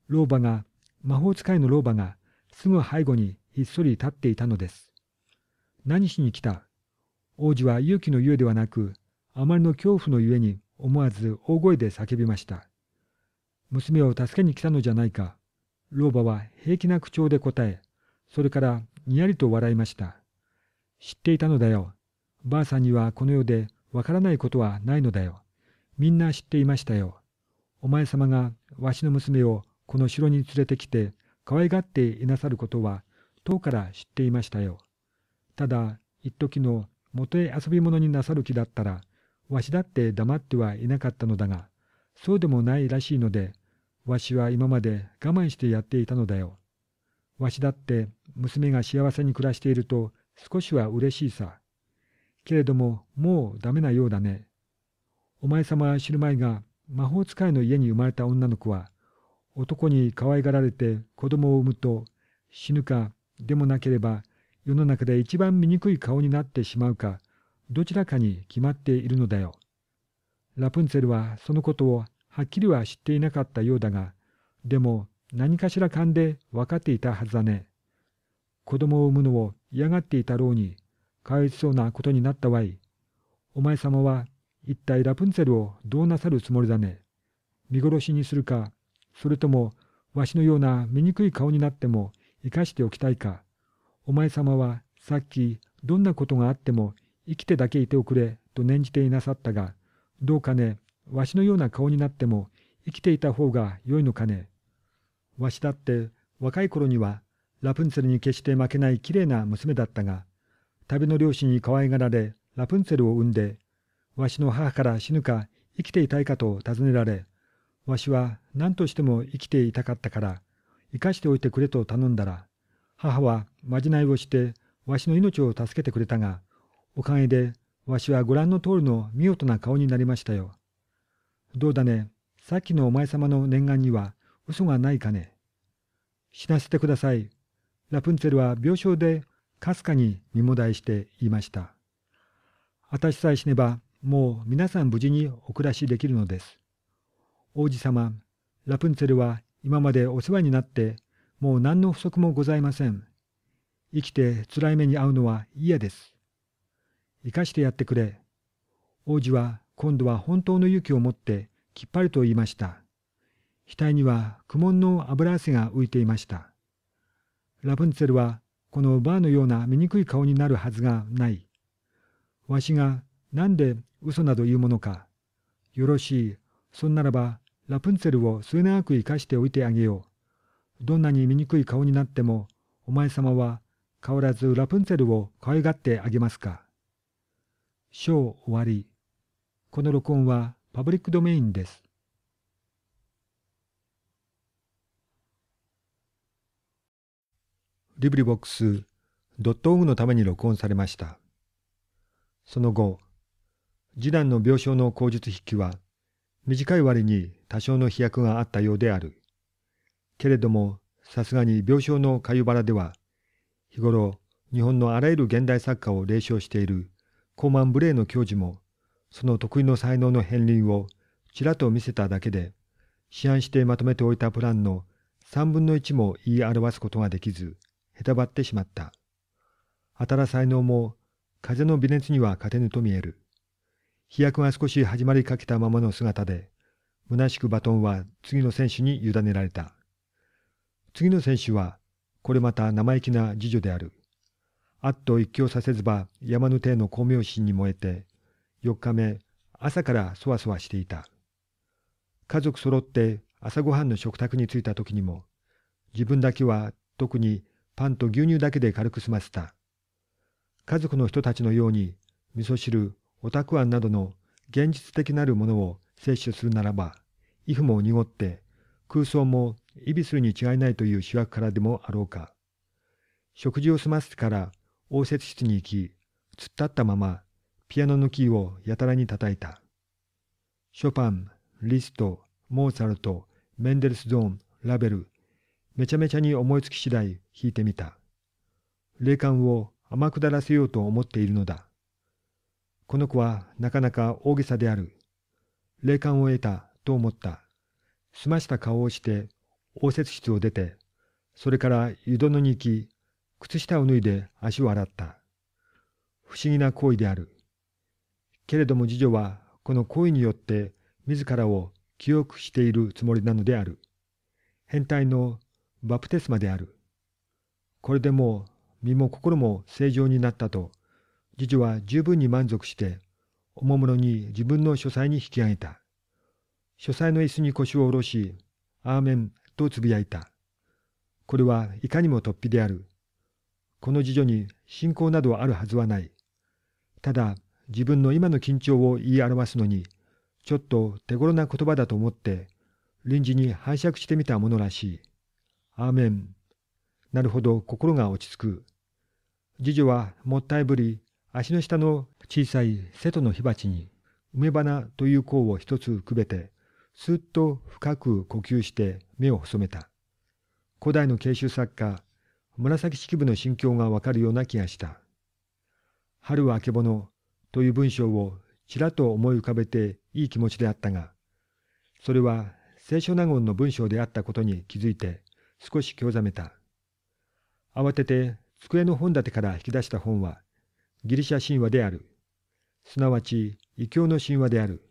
S1: 老婆が、魔法使いの老婆が、すぐ背後にひっそり立っていたのです。何しに来た王子は勇気のゆえではなく、あまりの恐怖のゆえに思わず大声で叫びました。娘を助けに来たのじゃないか。老婆は平気な口調で答え、それからにやりと笑いました。知っていたのだよ。ばあさんにはこの世でわからないことはないのだよ。みんな知っていましたよ。お前様がわしの娘をこの城に連れてきて可愛がっていなさることは当から知っていましたよ。ただ、一時の元へ遊び物になさる気だったら、わしだって黙ってはいなかったのだが、そうでもないらしいので、わしは今まで我慢してやっていたのだよ。わしだって娘が幸せに暮らしていると少しは嬉しいさ。けれどももうダメなようだね。お前様は知るまいが魔法使いの家に生まれた女の子は男に可愛がられて子供を産むと死ぬかでもなければ世の中で一番醜い顔になってしまうかどちらかに決まっているのだよ。ラプンツェルはそのことをはっきりは知っていなかったようだが、でも何かしら勘で分かっていたはずだね。子供を産むのを嫌がっていたろうに、かわいそうなことになったわい。お前様は一体ラプンツェルをどうなさるつもりだね。見殺しにするか、それともわしのような醜い顔になっても生かしておきたいか。お前様はさっきどんなことがあっても生きてだけいておくれと念じていなさったが、どうかね、わしのような顔になっても生きていた方が良いのかね。わしだって若い頃にはラプンツェルに決して負けない綺麗な娘だったが、旅の両親に可愛がられラプンツェルを産んで、わしの母から死ぬか生きていたいかと尋ねられ、わしは何としても生きていたかったから、生かしておいてくれと頼んだら、母はまじないをしてわしの命を助けてくれたが、おかげでわしはご覧の通りの見事な顔になりましたよ。どうだね。さっきのお前様の念願には嘘がないかね。死なせてください。ラプンツェルは病床でかすかに身もだえして言いました。私さえ死ねばもう皆さん無事にお暮らしできるのです。王子様、ラプンツェルは今までお世話になってもう何の不足もございません。生きて辛い目に遭うのは嫌です。生かしてやってくれ。王子は今度は本当の勇気を持ってきっぱりと言いました。額には苦悶の油汗が浮いていました。ラプンツェルはこのバーのような醜い顔になるはずがない。わしがなんで嘘など言うものか。よろしい。そんならばラプンツェルを末永く生かしておいてあげよう。どんなに醜い顔になってもお前様は変わらずラプンツェルを可愛がってあげますか。章終わり。この録音はパブリックドメインです。リブリボックスドットオグのために録音されました。その後、次男の病床の口述筆記は短い割に多少の飛躍があったようである。けれども、さすがに病床のかゆばらでは、日頃、日本のあらゆる現代作家を霊障しているコーマン・ブレイの教授もその得意の才能の片鱗をちらっと見せただけで、試案してまとめておいたプランの3分の1も言い表すことができず、へたばってしまった。当たら才能も風の微熱には勝てぬと見える。飛躍が少し始まりかけたままの姿で、虚しくバトンは次の選手に委ねられた。次の選手は、これまた生意気な次女である。あっと一興させずば山の手の光明心に燃えて、4日目、朝からそわそわしていた。家族揃って朝ごはんの食卓に着いた時にも、自分だけは特にパンと牛乳だけで軽く済ませた。家族の人たちのように、味噌汁、おたくあんなどの現実的なるものを摂取するならば、衣服も濁って、空想も意味するに違いないという主役からでもあろうか。食事を済ませてから応接室に行き、突っ立ったままピアノのキーをやたらに叩いた。ショパン、リスト、モーツァルト、メンデルスゾーン、ラベル、めちゃめちゃに思いつき次第弾いてみた。霊感を天下らせようと思っているのだ。この子はなかなか大げさである。霊感を得たと思った。澄ました顔をして、応接室を出て、それから湯殿に行き、靴下を脱いで足を洗った。不思議な行為である。けれども次女はこの行為によって自らを清くしているつもりなのである。変態のバプテスマである。これでも身も心も正常になったと、次女は十分に満足して、おもむろに自分の書斎に引き上げた。書斎の椅子に腰を下ろし、アーメンとつぶやいた。これはいかにも突飛である。この次女に信仰などあるはずはない。ただ、自分の今の緊張を言い表すのに、ちょっと手頃な言葉だと思って、臨時に拝借してみたものらしい。アーメン。なるほど、心が落ち着く。次女はもったいぶり、足の下の小さい瀬戸の火鉢に、梅花という甲を一つくべて、すっと深く呼吸して目を細めた。古代の慶州作家、紫式部の心境がわかるような気がした。春はあけぼの、という文章をちらと思い浮かべていい気持ちであったが、それは聖書納言の文章であったことに気づいて少し興ざめた。慌てて机の本立てから引き出した本はギリシャ神話である。すなわち異教の神話である。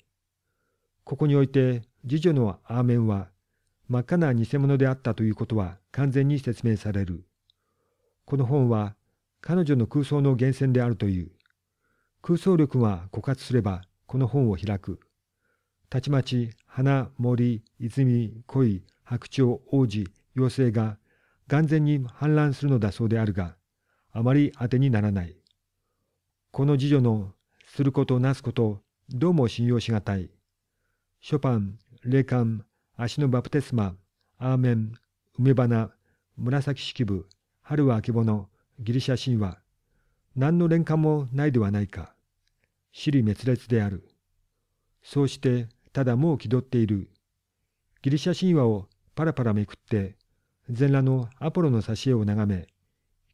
S1: ここにおいて次女のアーメンは真っ赤な偽物であったということは完全に説明される。この本は彼女の空想の源泉であるという。空想力が枯渇すればこの本を開く。たちまち花、森、泉、恋、白鳥、王子、妖精が眼前に氾濫するのだそうであるが、あまり当てにならない。この次女のすることなすこと、どうも信用しがたい。ショパン、霊感、足のバプテスマ、アーメン、梅花、紫式部、春は秋物、の、ギリシャ神話、何の連関もないではないか。死理滅裂である。そうしてただもう気取っている。ギリシャ神話をパラパラめくって、全裸のアポロの挿絵を眺め、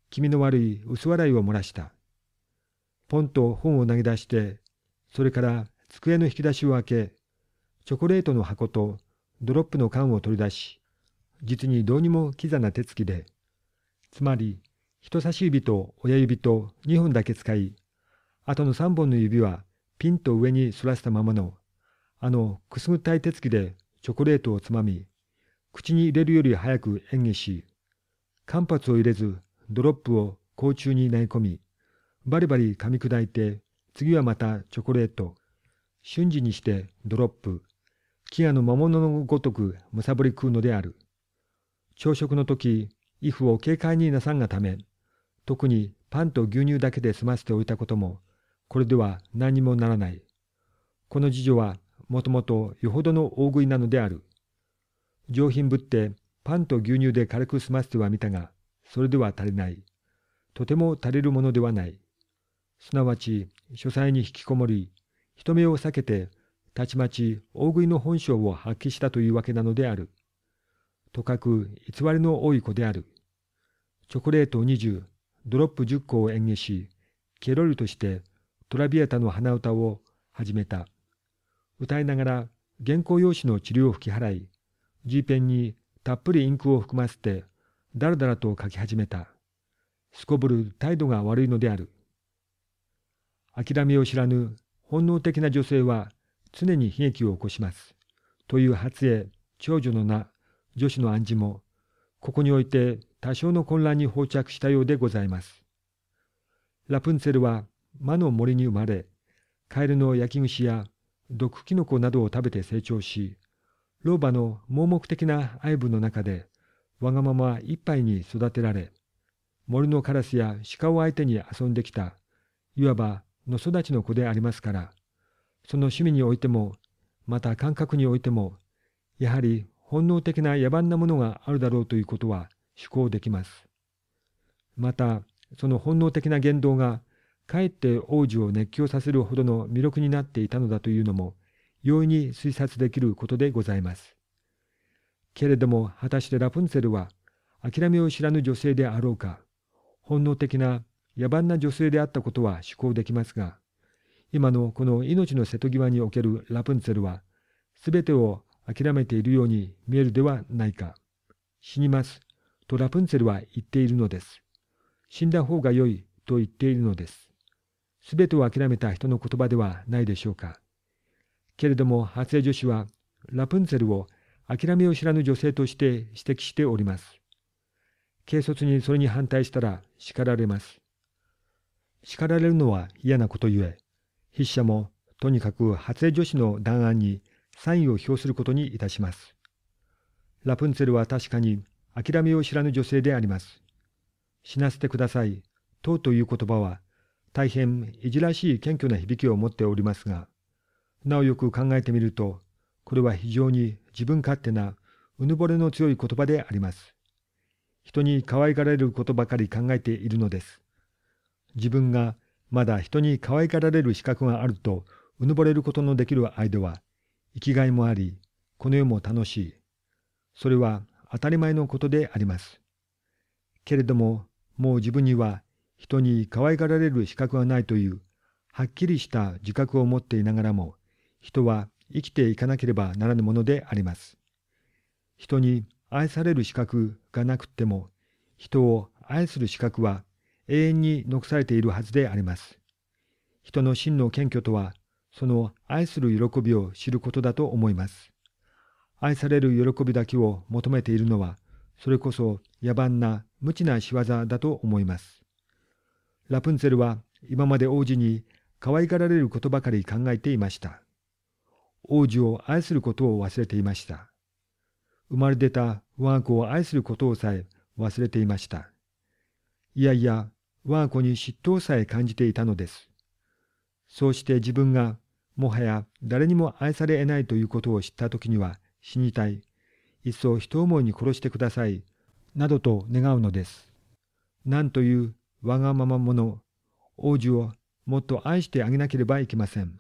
S1: 気味の悪い薄笑いを漏らした。ポンと本を投げ出して、それから机の引き出しを開け、チョコレートの箱とドロップの缶を取り出し、実にどうにもキザな手つきで、つまり人差し指と親指と2本だけ使い、あとの3本の指はピンと上に反らしたままの、あのくすぐったい手つきでチョコレートをつまみ、口に入れるより早く演技し、間髪を入れずドロップを口中に投げ込み、バリバリ噛み砕いて、次はまたチョコレート、瞬時にしてドロップ、飢餓の魔物のごとくむさぼり食うのである。朝食の時、衣服を軽快になさんがため、特にパンと牛乳だけで済ませておいたこともこれでは何にもならない。この次女はもともとよほどの大食いなのである。上品ぶってパンと牛乳で軽く済ませてはみたが、それでは足りない。とても足りるものではない。すなわち、書斎に引きこもり、人目を避けて、たちまち大食いの本性を発揮したというわけなのである。とかく偽りの多い子である。チョコレート20、ドロップ10個を演下し、ケロリとしてトラビアタの鼻歌を始めた。歌いながら原稿用紙の治療を吹き払い、G ペンにたっぷりインクを含ませて、だらだらと書き始めた。すこぶる態度が悪いのである。諦めを知らぬ本能的な女性は常に悲劇を起こします。という発言、長女の名、女子の暗示も、ここにおいて多少の混乱に包着したようでございます。ラプンツェルは魔の森に生まれ、カエルの焼き串や毒キノコなどを食べて成長し、老婆の盲目的な愛撫の中で、わがまま一杯に育てられ、森のカラスや鹿を相手に遊んできた、いわば野育ちの子でありますから、その趣味においても、また感覚においても、やはり本能的な野蛮なものがあるだろうということは思考できます。また、その本能的な言動がかえって王子を熱狂させるほどの魅力になっていたのだというのも容易に推察できることでございます。けれども果たしてラプンツェルは諦めを知らぬ女性であろうか本能的な野蛮な女性であったことは思考できますが今のこの命の瀬戸際におけるラプンツェルは全てを諦めているように見えるではないか死にますとラプンツェルは言っているのです死んだ方が良いと言っているのですすべてを諦めた人の言葉ではないでしょうか。けれども、発生女子は、ラプンツェルを諦めを知らぬ女性として指摘しております。軽率にそれに反対したら叱られます。叱られるのは嫌なことゆえ、筆者もとにかく発生女子の弾案にサインを表することにいたします。ラプンツェルは確かに諦めを知らぬ女性であります。死なせてください、とという言葉は大変いじらしい謙虚な響きを持っておりますが、なおよく考えてみると、これは非常に自分勝手なうぬぼれの強い言葉であります。人に可愛がられることばかり考えているのです。自分がまだ人に可愛がられる資格があるとうぬぼれることのできる間は、生きがいもあり、この世も楽しい。それは当たり前のことであります。けれども、もう自分には人に可愛がられる資格はないというはっきりした自覚を持っていながらも人は生きていかなければならぬものであります。人に愛される資格がなくても人を愛する資格は永遠に残されているはずであります。人の真の謙虚とはその愛する喜びを知ることだと思います。愛される喜びだけを求めているのはそれこそ野蛮な無知な仕業だと思います。ラプンツェルは今まで王子に可愛がられることばかり考えていました。王子を愛することを忘れていました。生まれ出た我が子を愛することをさえ忘れていました。いやいや、我が子に嫉妬さえ感じていたのです。そうして自分がもはや誰にも愛され得ないということを知った時には死にたい。いっそ一思いに殺してください。などと願うのです。なんというわがまま者、王子をもっと愛してあげなければいけません。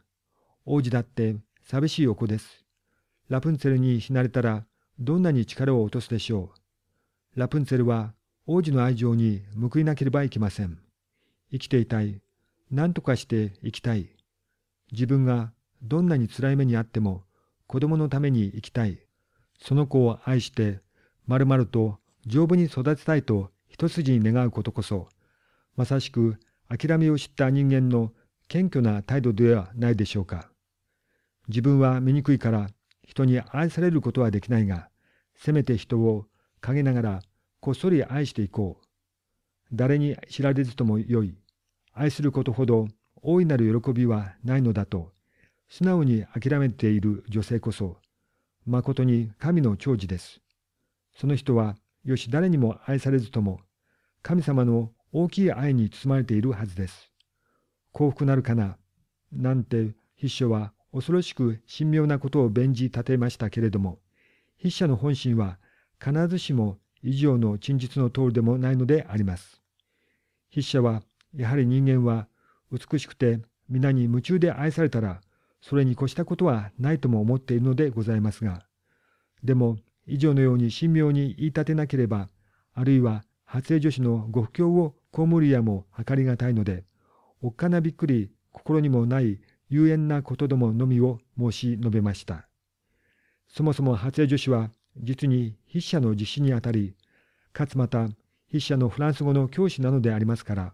S1: 王子だって寂しいお子です。ラプンツェルに死なれたらどんなに力を落とすでしょう。ラプンツェルは王子の愛情に報いなければいけません。生きていたい。何とかして生きたい。自分がどんなに辛い目にあっても子供のために生きたい。その子を愛して、まるまると丈夫に育てたいと一筋に願うことこそ、まさしく諦めを知った人間の謙虚な態度ではないでしょうか。自分は醜いから人に愛されることはできないが、せめて人を陰ながらこっそり愛していこう。誰に知られずともよい。愛することほど大いなる喜びはないのだと、素直に諦めている女性こそ、まことに神の長寿です。その人は、よし誰にも愛されずとも、神様の大きい愛に包まれているはずです。幸福なるかな、なんて筆書は恐ろしく神妙なことを弁じ立てましたけれども、筆者の本心は必ずしも以上の陳述の通りでもないのであります。筆者は、やはり人間は美しくて皆に夢中で愛されたら、それに越したことはないとも思っているのでございますが、でも、以上のように神妙に言い立てなければ、あるいは発生女子のご不況をこむリアも計りがたいので、おっかなびっくり心にもない有縁なことどものみを申し述べました。そもそも発英女子は実に筆者の実施にあたり、かつまた筆者のフランス語の教師なのでありますから、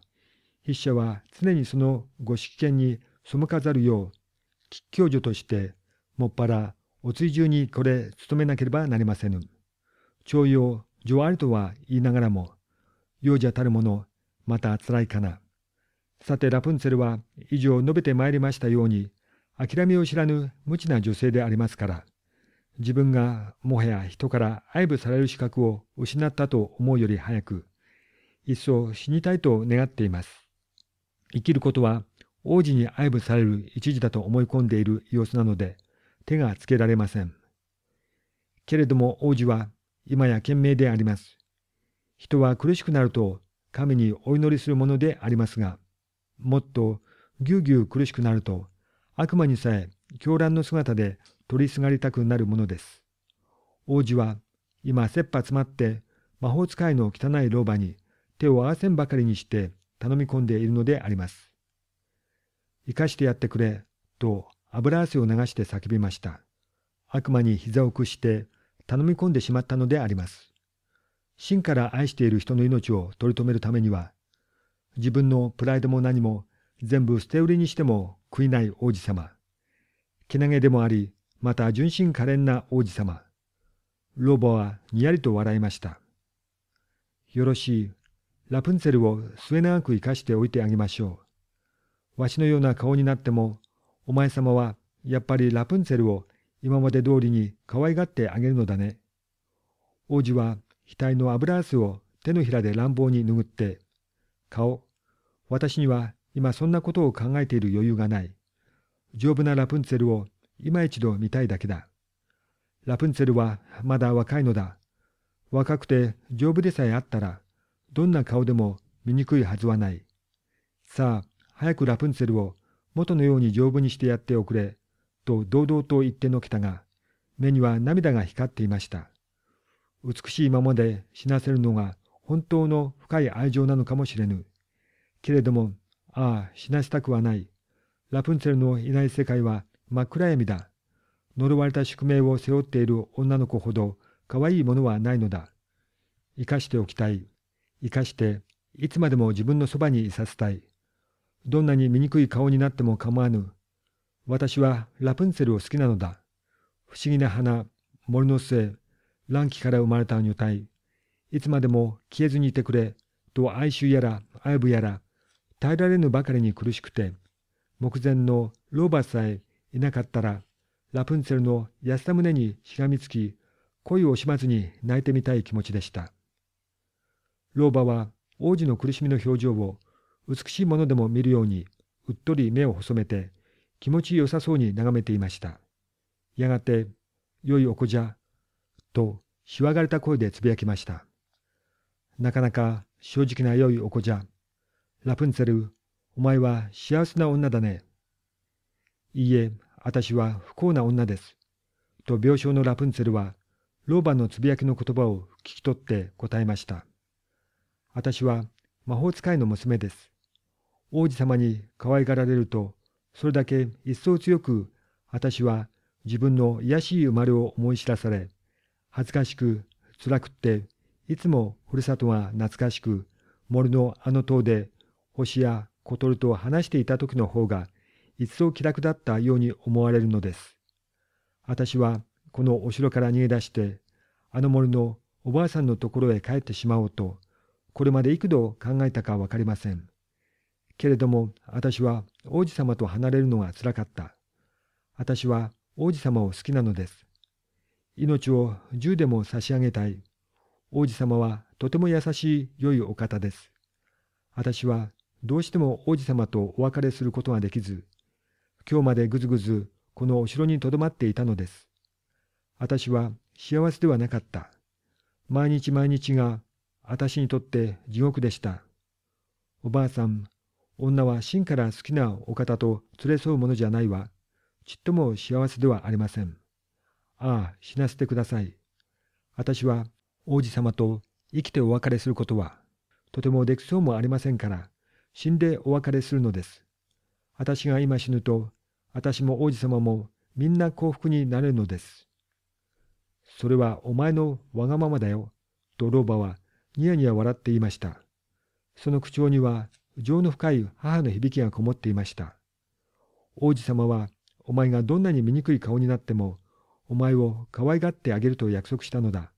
S1: 筆者は常にそのご識見に背かざるよう、吉教助として、もっぱらお追従にこれ努めなければなりませぬ。徴用、情あるとは言いながらも、幼者たるものまた辛いかな。さてラプンツェルは以上述べてまいりましたように諦めを知らぬ無知な女性でありますから自分がもはや人から愛撫される資格を失ったと思うより早くいっそ死にたいと願っています生きることは王子に愛撫される一時だと思い込んでいる様子なので手がつけられませんけれども王子は今や賢明であります人は苦しくなると神にお祈りするものでありますが、もっとぎゅうぎゅう苦しくなると、悪魔にさえ狂乱の姿で取りすがりたくなるものです。王子は、今切羽詰まって魔法使いの汚い老婆に手を合わせんばかりにして頼み込んでいるのであります。生かしてやってくれ、と油汗を流して叫びました。悪魔に膝を屈して頼み込んでしまったのであります。真から愛している人の命を取り留めるためには、自分のプライドも何も全部捨て売りにしても悔いない王子様。けなげでもあり、また純真可憐な王子様。ロボはにやりと笑いました。よろしい。ラプンツェルを末永く生かしておいてあげましょう。わしのような顔になっても、お前様はやっぱりラプンツェルを今まで通りに可愛がってあげるのだね。王子は額の油汗を手のひらで乱暴に拭って、顔、私には今そんなことを考えている余裕がない。丈夫なラプンツェルを今一度見たいだけだ。ラプンツェルはまだ若いのだ。若くて丈夫でさえあったら、どんな顔でも醜いはずはない。さあ、早くラプンツェルを元のように丈夫にしてやっておくれ、と堂々と言ってのけたが、目には涙が光っていました。美しいままで死なせるのが本当の深い愛情なのかもしれぬ。けれども、ああ、死なしたくはない。ラプンツェルのいない世界は真っ暗闇だ。呪われた宿命を背負っている女の子ほど可愛いものはないのだ。生かしておきたい。生かして、いつまでも自分のそばにいさせたい。どんなに醜い顔になっても構わぬ。私はラプンツェルを好きなのだ。不思議な花、森の末、乱気から生まれた女体、いつまでも消えずにいてくれ、と哀愁やら愛部やら、耐えられぬばかりに苦しくて、目前の老婆さえいなかったら、ラプンツェルの安田胸にしがみつき、恋を惜しまずに泣いてみたい気持ちでした。老婆は王子の苦しみの表情を美しいものでも見るように、うっとり目を細めて、気持ちよさそうに眺めていました。やがて、良いお子じゃ、と、しわがれた声でつぶやきました。なかなか正直な良いお子じゃ。ラプンツェル、お前は幸せな女だね。いいえ、私は不幸な女です。と病床のラプンツェルは、老婆のつぶやきの言葉を聞き取って答えました。私は魔法使いの娘です。王子様に可愛がられると、それだけ一層強く私は自分の卑しい生まれを思い知らされ、恥ずかしく、辛くって、いつもふるさとが懐かしく、森のあの塔で、星や小鳥と話していた時の方が、一層気楽だったように思われるのです。私は、このお城から逃げ出して、あの森のおばあさんのところへ帰ってしまおうと、これまで幾度考えたかわかりません。けれども、私は王子様と離れるのがつらかった。私は王子様を好きなのです。命を銃でも差し上げたい。王子様はとても優しい良いお方です。私はどうしても王子様とお別れすることができず、今日までぐずぐずこのお城にとどまっていたのです。私は幸せではなかった。毎日毎日が私にとって地獄でした。おばあさん、女は真から好きなお方と連れ添うものじゃないわ。ちっとも幸せではありません。ああ、死なせてください。私は王子様と生きてお別れすることは、とてもできそうもありませんから、死んでお別れするのです。私が今死ぬと、私も王子様もみんな幸福になれるのです。それはお前のわがままだよ、と老婆はニヤニヤ笑っていました。その口調には情の深い母の響きがこもっていました。王子様はお前がどんなに醜い顔になってもお前を可愛がってあげると約束したのだ。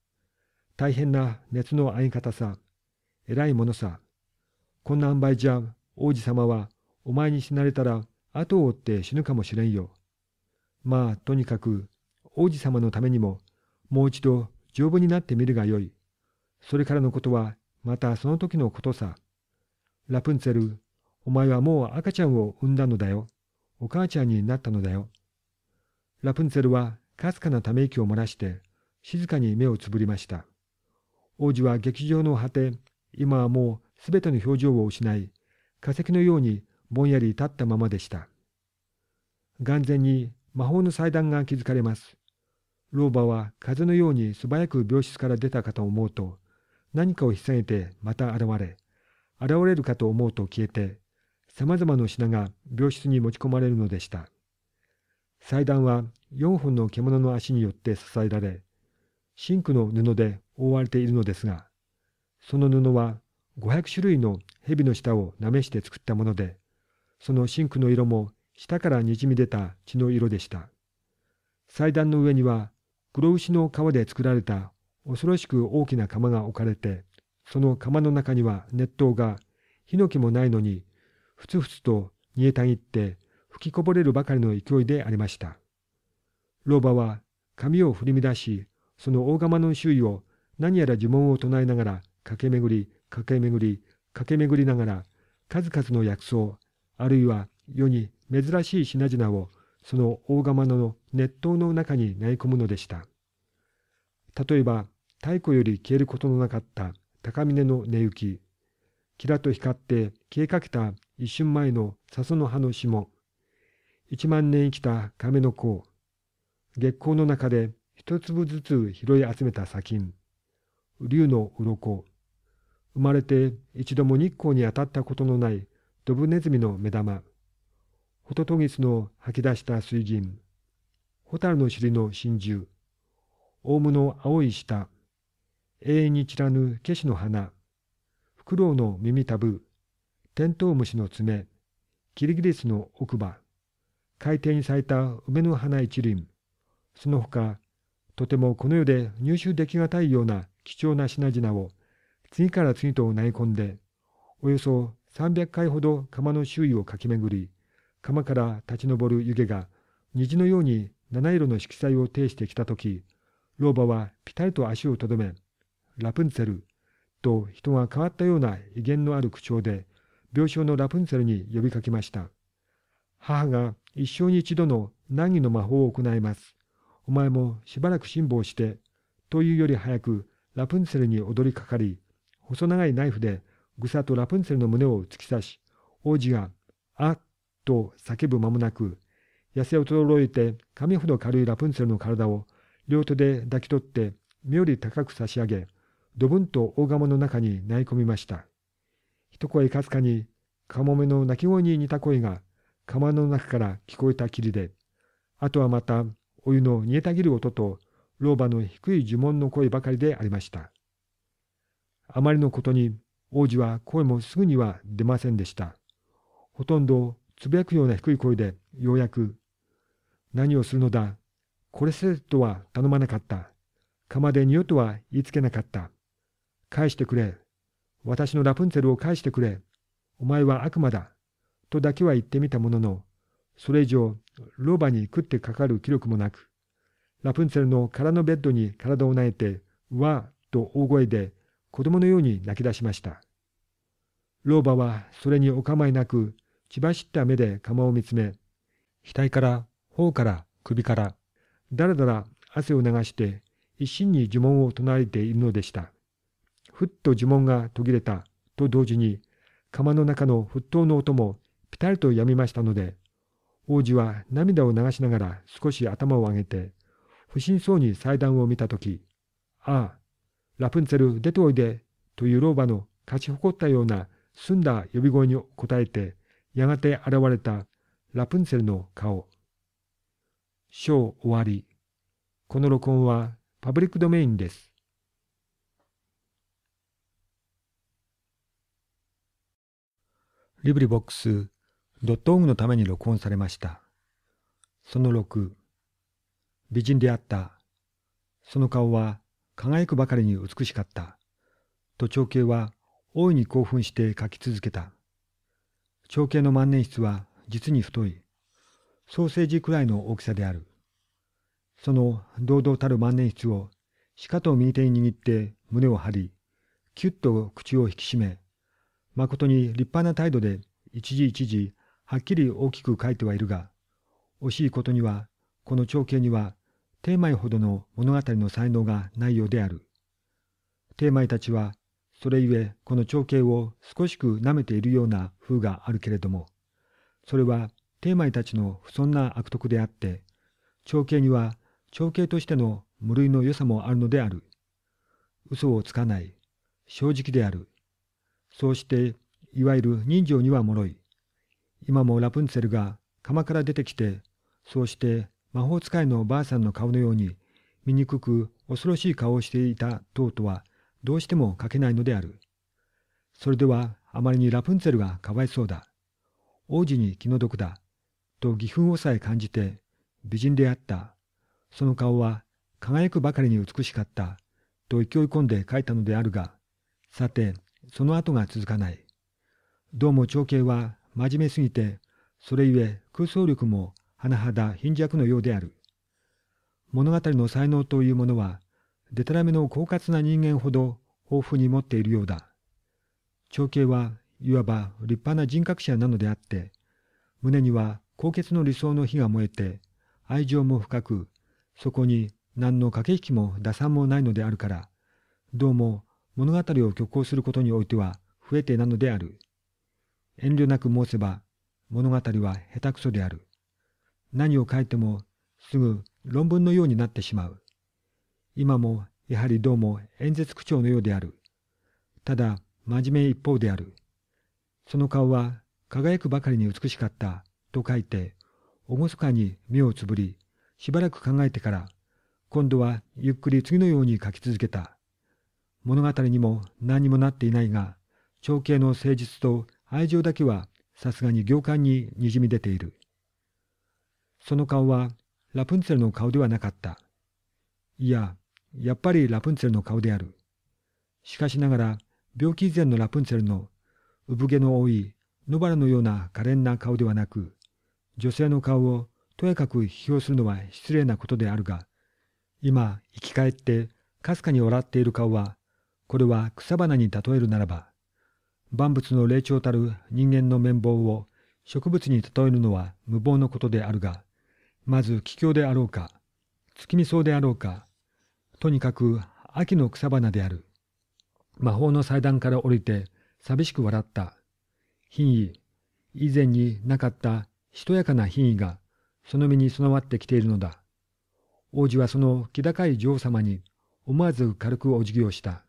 S1: 大変な熱のあえ方さ。偉いものさ。こんな塩梅じゃ王子様はお前に死なれたら後を追って死ぬかもしれんよ。まあとにかく王子様のためにももう一度丈夫になってみるがよい。それからのことはまたその時のことさ。ラプンツェル、お前はもう赤ちゃんを産んだのだよ。お母ちゃんになったのだよ。ラプンツェルはかすかなため息を漏らして、静かに目をつぶりました。王子は劇場の果て、今はもうすべての表情を失い、化石のようにぼんやり立ったままでした。眼前に魔法の祭壇が築かれます。老婆は風のように素早く病室から出たかと思うと、何かを引っ提げてまた現れ、現れるかと思うと消えて、様々な品が病室に持ち込まれるのでした。祭壇は4本の獣の足によって支えられ、シンクの布で覆われているのですが、その布は500種類の蛇の舌をなめして作ったもので、そのシンクの色も下からにじみ出た血の色でした。祭壇の上には黒牛の皮で作られた恐ろしく大きな釜が置かれて、その釜の中には熱湯が、ヒノキもないのに、ふつふつと煮えたぎって、吹きこぼれるばかりの勢いでありました。老婆は髪を振り乱し、その大釜の周囲を何やら呪文を唱えながら駆け巡り、駆け巡り、駆け巡りながら、数々の薬草、あるいは世に珍しい品々をその大釜の熱湯の中に投げ込むのでした。例えば、太古より消えることのなかった高峰の根行き、キラと光って消えかけた一瞬前の笹の葉の霜、一万年生きた亀の子。月光の中で一粒ずつ拾い集めた砂金、竜の鱗、生まれて一度も日光に当たったことのないドブネズミの目玉、ホトトギスの吐き出した水銀、ホタルの尻の真珠、オウムの青い舌、永遠に散らぬケシの花、フクロウの耳たぶ、テントウムシの爪、キリギリスの奥歯、海底に咲いた梅の花一輪、その他、とてもこの世で入手できがたいような貴重な品々を次から次と投げ込んで、およそ300回ほど釜の周囲を駆け巡り、釜から立ち上る湯気が虹のように七色の色彩を呈してきたとき、老婆はぴたりと足をとどめ、ラプンツェル、と人が変わったような威厳のある口調で、病床のラプンツェルに呼びかけました。母が一生に一度の難儀の魔法を行います。お前もしばらく辛抱して、というより早くラプンツェルに踊りかかり、細長いナイフでぐさとラプンツェルの胸を突き刺し、王子が、あっと叫ぶ間もなく、痩せ衰えて髪ほど軽いラプンツェルの体を両手で抱き取って妙より高く差し上げ、ドブンと大釜の中に投げ込みました。一声かすかに、カモメの鳴き声に似た声が釜の中から聞こえたきりで、あとはまた、お湯の煮えたぎる音と、老婆の低い呪文の声ばかりでありました。あまりのことに、王子は声もすぐには出ませんでした。ほとんどつぶやくような低い声で、ようやく、何をするのだ。これせとは頼まなかった。釜で匂とは言いつけなかった。返してくれ。私のラプンツェルを返してくれ。お前は悪魔だ。とだけは言ってみたものの、それ以上、老婆に食ってかかる気力もなく、ラプンツェルの空のベッドに体をなえて、わと大声で子供のように泣き出しました。老婆はそれにお構いなく、血走った目で釜を見つめ、額から、頬から、首から、だらだら汗を流して、一心に呪文を唱えているのでした。ふっと呪文が途切れたと同時に、釜の中の沸騰の音も二人とやみましたので、王子は涙を流しながら少し頭を上げて、不審そうに祭壇を見たとき、ああ、ラプンツェル出ておいで、という老婆の勝ち誇ったような澄んだ呼び声に応えて、やがて現れたラプンツェルの顔。章終わり。この録音はパブリックドメインです。リブリボックスドットオムのために録音されました。その6、美人であった。その顔は輝くばかりに美しかった。と長兄は大いに興奮して書き続けた。長兄の万年筆は実に太い。ソーセージくらいの大きさである。その堂々たる万年筆をしかと右手に握って胸を張り、きゅっと口を引き締め、誠に立派な態度で一時一時はっきり大きく書いてはいるが、惜しいことには、この長兄には、テーマイほどの物語の才能がないようである。テーマイたちは、それゆえこの長兄を少しく舐めているような風があるけれども、それはテーマイたちの不尊な悪徳であって、長兄には長兄としての無類の良さもあるのである。嘘をつかない。正直である。そうして、いわゆる人情には脆い。今もラプンツェルが釜から出てきて、そうして魔法使いのおばあさんの顔のように、醜く恐ろしい顔をしていた等とはどうしても書けないのである。それではあまりにラプンツェルがかわいそうだ。王子に気の毒だ。と義憤をさえ感じて美人であった。その顔は輝くばかりに美しかった。と勢い込んで書いたのであるが、さて、その後が続かない。どうも長兄は真面目すぎて、それゆえ空想力も甚だ貧弱のようである。物語の才能というものは、でたらめの狡猾な人間ほど豊富に持っているようだ。長兄はいわば立派な人格者なのであって、胸には高潔の理想の火が燃えて、愛情も深く、そこに何の駆け引きも打算もないのであるから、どうも物語を虚構することにおいては不得てなのである。遠慮なく申せば物語は下手くそである。何を書いてもすぐ論文のようになってしまう。今もやはりどうも演説口調のようである。ただ真面目一方である。その顔は輝くばかりに美しかったと書いて、厳かに目をつぶり、しばらく考えてから、今度はゆっくり次のように書き続けた。物語にも何にもなっていないが、長兄の誠実と愛情だけはさすがに行間ににじみ出ている。その顔はラプンツェルの顔ではなかった。いや、やっぱりラプンツェルの顔である。しかしながら、病気以前のラプンツェルの産毛の多い野原のような可憐な顔ではなく、女性の顔をとやかく批評するのは失礼なことであるが、今、生き返って、かすかに笑っている顔は、これは草花に例えるならば、万物の霊長たる人間の綿棒を植物に例えるのは無謀のことであるが、まず気境であろうか、月見草であろうか、とにかく秋の草花である。魔法の祭壇から降りて寂しく笑った。品位、以前になかったしとやかな品位がその身に備わってきているのだ。王子はその気高い女王様に思わず軽くお辞儀をした。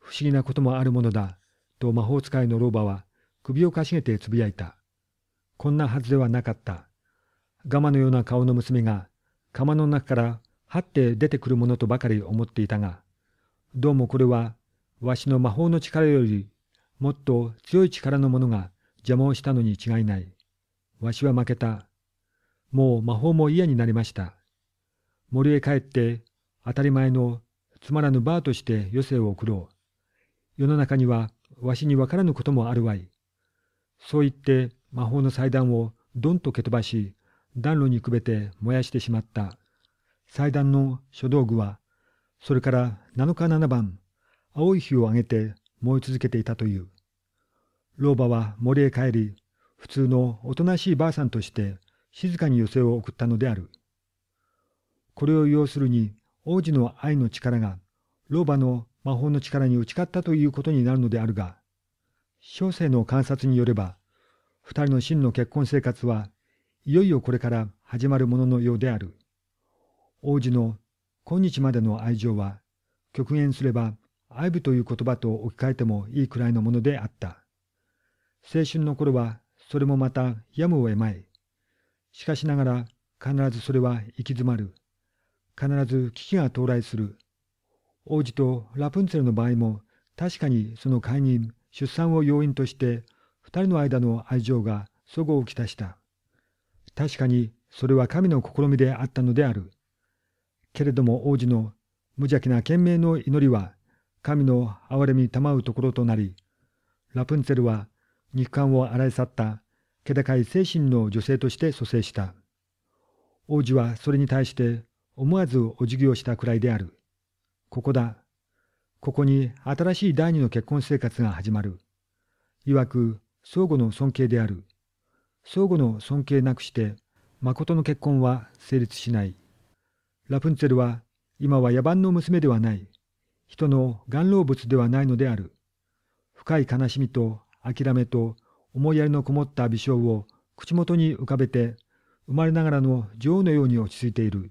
S1: 不思議なこともあるものだ。と魔法使いの老婆は首をかしげてつぶやいた。こんなはずではなかった。ガマのような顔の娘が釜の中からはって出てくるものとばかり思っていたが、どうもこれはわしの魔法の力よりもっと強い力のものが邪魔をしたのに違いない。わしは負けた。もう魔法も嫌になりました。森へ帰って当たり前のつまらぬバーとして余生を送ろう。世の中にはわしにわからぬこともあるわい。そう言って魔法の祭壇をどんと蹴飛ばし、暖炉にくべて燃やしてしまった。祭壇の書道具は、それから7日7番、青い火をあげて燃え続けていたという。老婆は森へ帰り、普通のおとなしいばあさんとして静かに寄せを送ったのである。これを要するに、王子の愛の力が、老婆の魔法の力に打ち勝ったということになるのであるが、小生の観察によれば、二人の真の結婚生活はいよいよこれから始まるもののようである。王子の今日までの愛情は、極限すれば愛部という言葉と置き換えてもいいくらいのものであった。青春の頃はそれもまたやむを得まい。しかしながら必ずそれは行き詰まる。必ず危機が到来する。王子とラプンツェルの場合も確かにその解任出産を要因として2人の間の愛情がそごをきたした確かにそれは神の試みであったのであるけれども王子の無邪気な懸命の祈りは神の憐れみたまうところとなりラプンツェルは肉感を洗い去った気高い精神の女性として蘇生した王子はそれに対して思わずお辞儀をしたくらいであるここだ。ここに新しい第二の結婚生活が始まる。いわく、相互の尊敬である。相互の尊敬なくして、誠の結婚は成立しない。ラプンツェルは、今は野蛮の娘ではない。人の眼老物ではないのである。深い悲しみと諦めと思いやりのこもった微笑を口元に浮かべて、生まれながらの女王のように落ち着いている。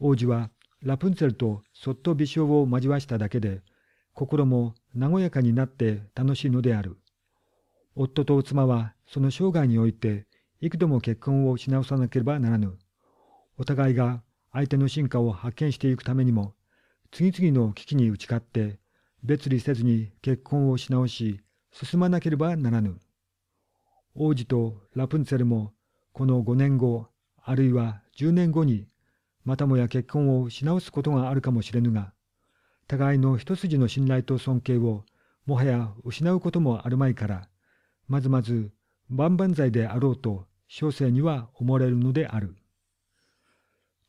S1: 王子はラプンツェルとそっと微笑を交わしただけで、心も和やかになって楽しいのである。夫と妻はその生涯において幾度も結婚をし直さなければならぬ。お互いが相手の進化を発見していくためにも、次々の危機に打ち勝って、別離せずに結婚をし直し、進まなければならぬ。王子とラプンツェルも、この5年後、あるいは10年後にまたもや結婚をし直すことがあるかもしれぬが、互いの一筋の信頼と尊敬をもはや失うこともあるまいから、まずまず万々歳であろうと小生には思われるのである。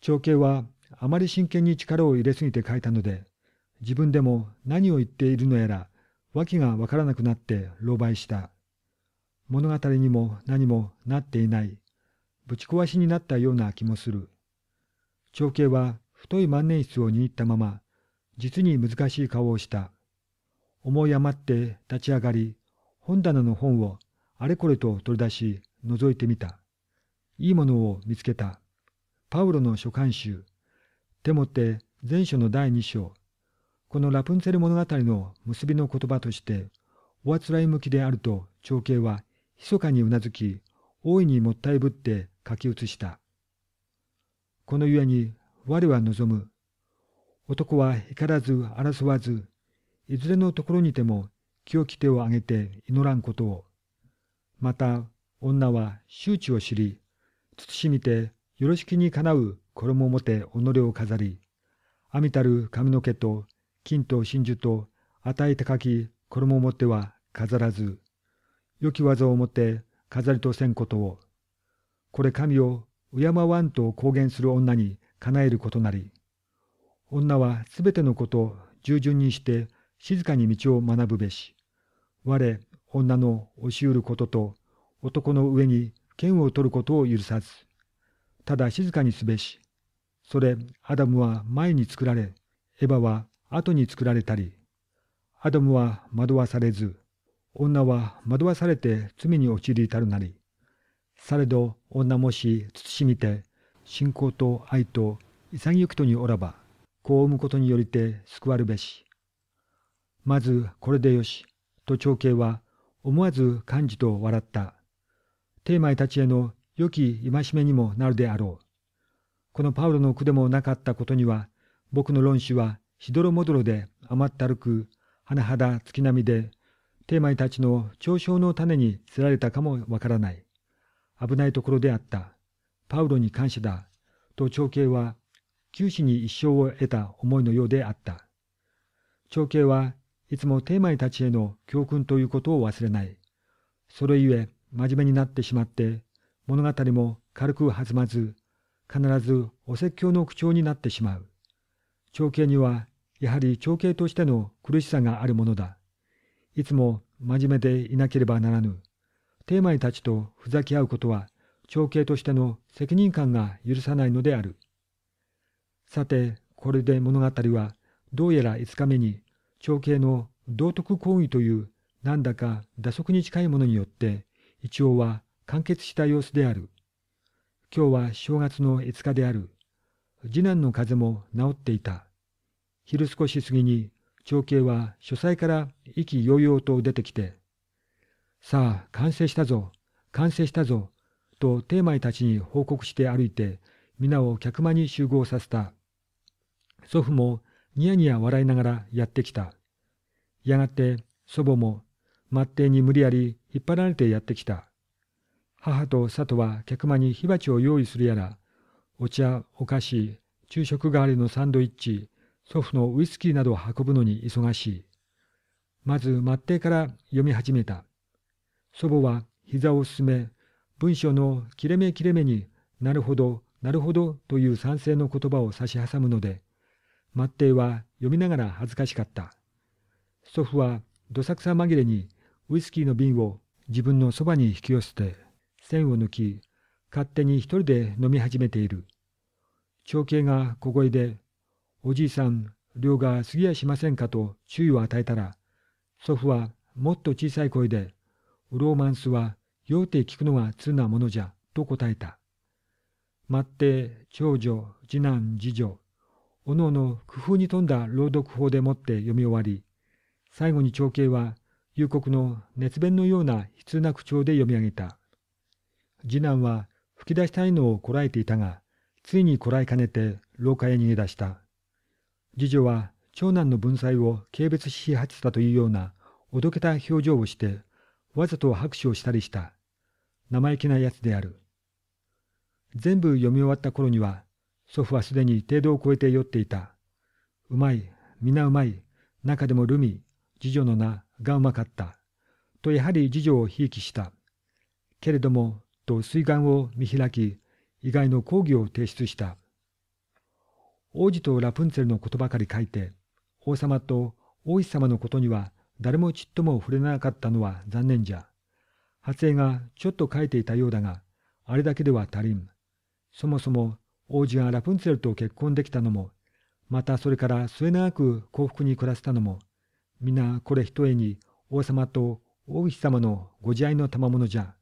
S1: 長兄はあまり真剣に力を入れすぎて書いたので、自分でも何を言っているのやら、訳がわからなくなって狼狽した。物語にも何もなっていない、ぶち壊しになったような気もする。長兄は太い万年筆を握ったまま、実に難しい顔をした。思い余って立ち上がり、本棚の本をあれこれと取り出し、覗いてみた。いいものを見つけた。パウロの書簡集。手持って前書の第二章。このラプンツェル物語の結びの言葉として、おあつらい向きであると長兄は密かにうなずき、大いにもったいぶって書き写した。このゆえに我は望む。男は怒らず争わず、いずれのところにても清き手を挙げて祈らんことを。また、女は周知を知り、慎みてよろしきにかなう衣をもて己を飾り、網たる髪の毛と金と真珠と与え高き衣をもっては飾らず、良き技をもて飾りとせんことを。これ神を敬わんと公言する女に叶えることなり、女はすべてのこと従順にして静かに道を学ぶべし、我、女の押しうることと男の上に剣を取ることを許さず、ただ静かにすべし、それアダムは前に作られ、エヴァは後に作られたり、アダムは惑わされず、女は惑わされて罪に陥り至るなり、されど女もし慎みて信仰と愛と潔くとにおらば子を産むことによりて救わるべし。まずこれでよし、と長兄は思わず幹事と笑った。テーマたちへの良き戒めにもなるであろう。このパウロの句でもなかったことには、僕の論旨はしどろもどろで甘ったるく、甚だ月並みで、テーマたちの嘲笑の種にせられたかもわからない。危ないところであった。パウロに感謝だ。と長兄は、九死に一生を得た思いのようであった。長兄はいつもテーマイたちへの教訓ということを忘れない。それゆえ、真面目になってしまって、物語も軽く弾まず、必ずお説教の口調になってしまう。長兄には、やはり長兄としての苦しさがあるものだ。いつも真面目でいなければならぬ。テーマにたちとふざけ合うことは、長兄としての責任感が許さないのである。さて、これで物語は、どうやら5日目に、長兄の道徳行為という、なんだか打足に近いものによって、一応は完結した様子である。今日は正月の5日である。次男の風邪も治っていた。昼少し過ぎに、長兄は書斎から意気揚々と出てきて、さあ完成したぞ完成したぞとテーマイたちに報告して歩いて皆を客間に集合させた祖父もニヤニヤ笑いながらやってきたやがて祖母も末帝に無理やり引っ張られてやってきた母と里は客間に火鉢を用意するやらお茶お菓子昼食代わりのサンドイッチ祖父のウイスキーなどを運ぶのに忙しいまず末帝から読み始めた「祖母は膝を進め、文章の切れ目切れ目になるほど、なるほどという賛成の言葉を差し挟むので、マっては読みながら恥ずかしかった。祖父はどさくさ紛れにウイスキーの瓶を自分のそばに引き寄せて、線を抜き、勝手に一人で飲み始めている。長兄が小声で、おじいさん、量が過ぎやしませんかと注意を与えたら、祖父はもっと小さい声で、ウローマンスは、酔手て聞くのが通なものじゃ、と答えた。待って、長女、次男、次女、おのおの工夫に富んだ朗読法でもって読み終わり、最後に長兄は、夕刻の熱弁のような悲痛な口調で読み上げた。次男は吹き出したいのをこらえていたが、ついにこらえかねて廊下へ逃げ出した。次女は長男の文才を軽蔑し始めたというようなおどけた表情をしてわざと拍手をしたりした。生意気なやつである。全部読み終わった頃には、祖父はすでに程度を超えて酔っていた。うまい、皆うまい、中でもルミ、次女の名がうまかった。とやはり次女をひいきした。けれども、と水眼を見開き、意外の講義を提出した。王子とラプンツェルのことばかり書いて、王様と王子様のことには誰もちっとも触れなかったのは残念じゃ。発生がちょっと書いていたようだが、あれだけでは足りん。そもそも王子がラプンツェルと結婚できたのも、またそれから末永く幸福に暮らせたのも、皆これ一重に王様と王妃様のご自愛の賜物じゃ。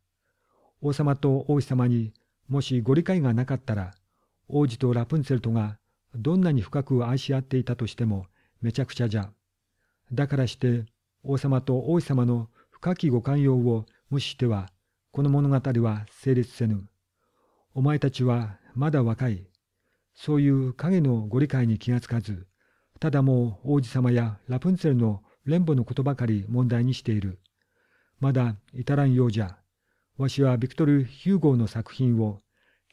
S1: 王様と王妃様にもしご理解がなかったら、王子とラプンツェルとがどんなに深く愛し合っていたとしてもめちゃくちゃじゃ。だからして王様と王様の深きご寛容を無視しては、この物語は成立せぬ。お前たちはまだ若い。そういう影のご理解に気がつかず、ただもう王子様やラプンツェルの連母のことばかり問題にしている。まだ至らんようじゃ。わしはビクトル・ヒューゴーの作品を、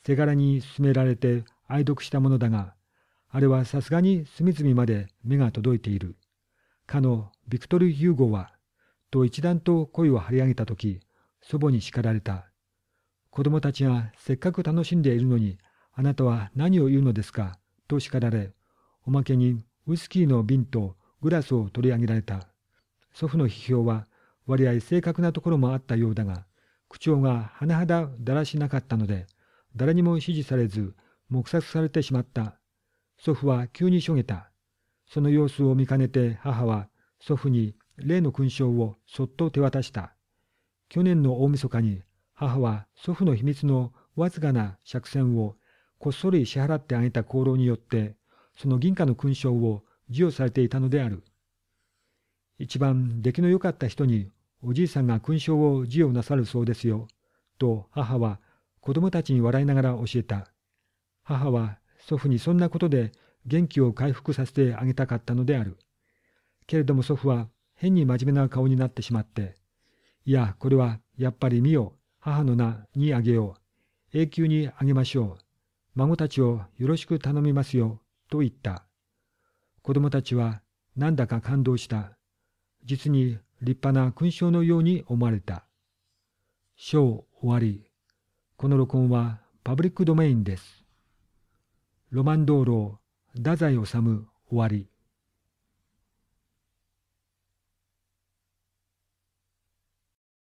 S1: せがらに勧められて愛読したものだが、あれはさすがに隅々まで目が届いている。かのビクトル・ユーゴは、と一段と声を張り上げたとき、祖母に叱られた。子供たちがせっかく楽しんでいるのに、あなたは何を言うのですか、と叱られ、おまけにウイスキーの瓶とグラスを取り上げられた。祖父の批評は、割合正確なところもあったようだが、口調が甚だだらしなかったので、誰にも支持されず、黙殺されてしまった。祖父は急にしょげた。その様子を見かねて母は祖父に例の勲章をそっと手渡した。去年の大晦日に母は祖父の秘密のわずかな借銭をこっそり支払ってあげた功労によって、その銀貨の勲章を授与されていたのである。一番出来の良かった人におじいさんが勲章を授与なさるそうですよ、と母は子供たちに笑いながら教えた。母は祖父にそんなことで元気を回復させてあげたかったのである。けれども祖父は変に真面目な顔になってしまって、いや、これはやっぱり見よ、母の名にあげよう、永久にあげましょう、孫たちをよろしく頼みますよ、と言った。子供たちはなんだか感動した。実に立派な勲章のように思われた。章終わり。この録音はパブリックドメインです。ロマン道路太宰治終わり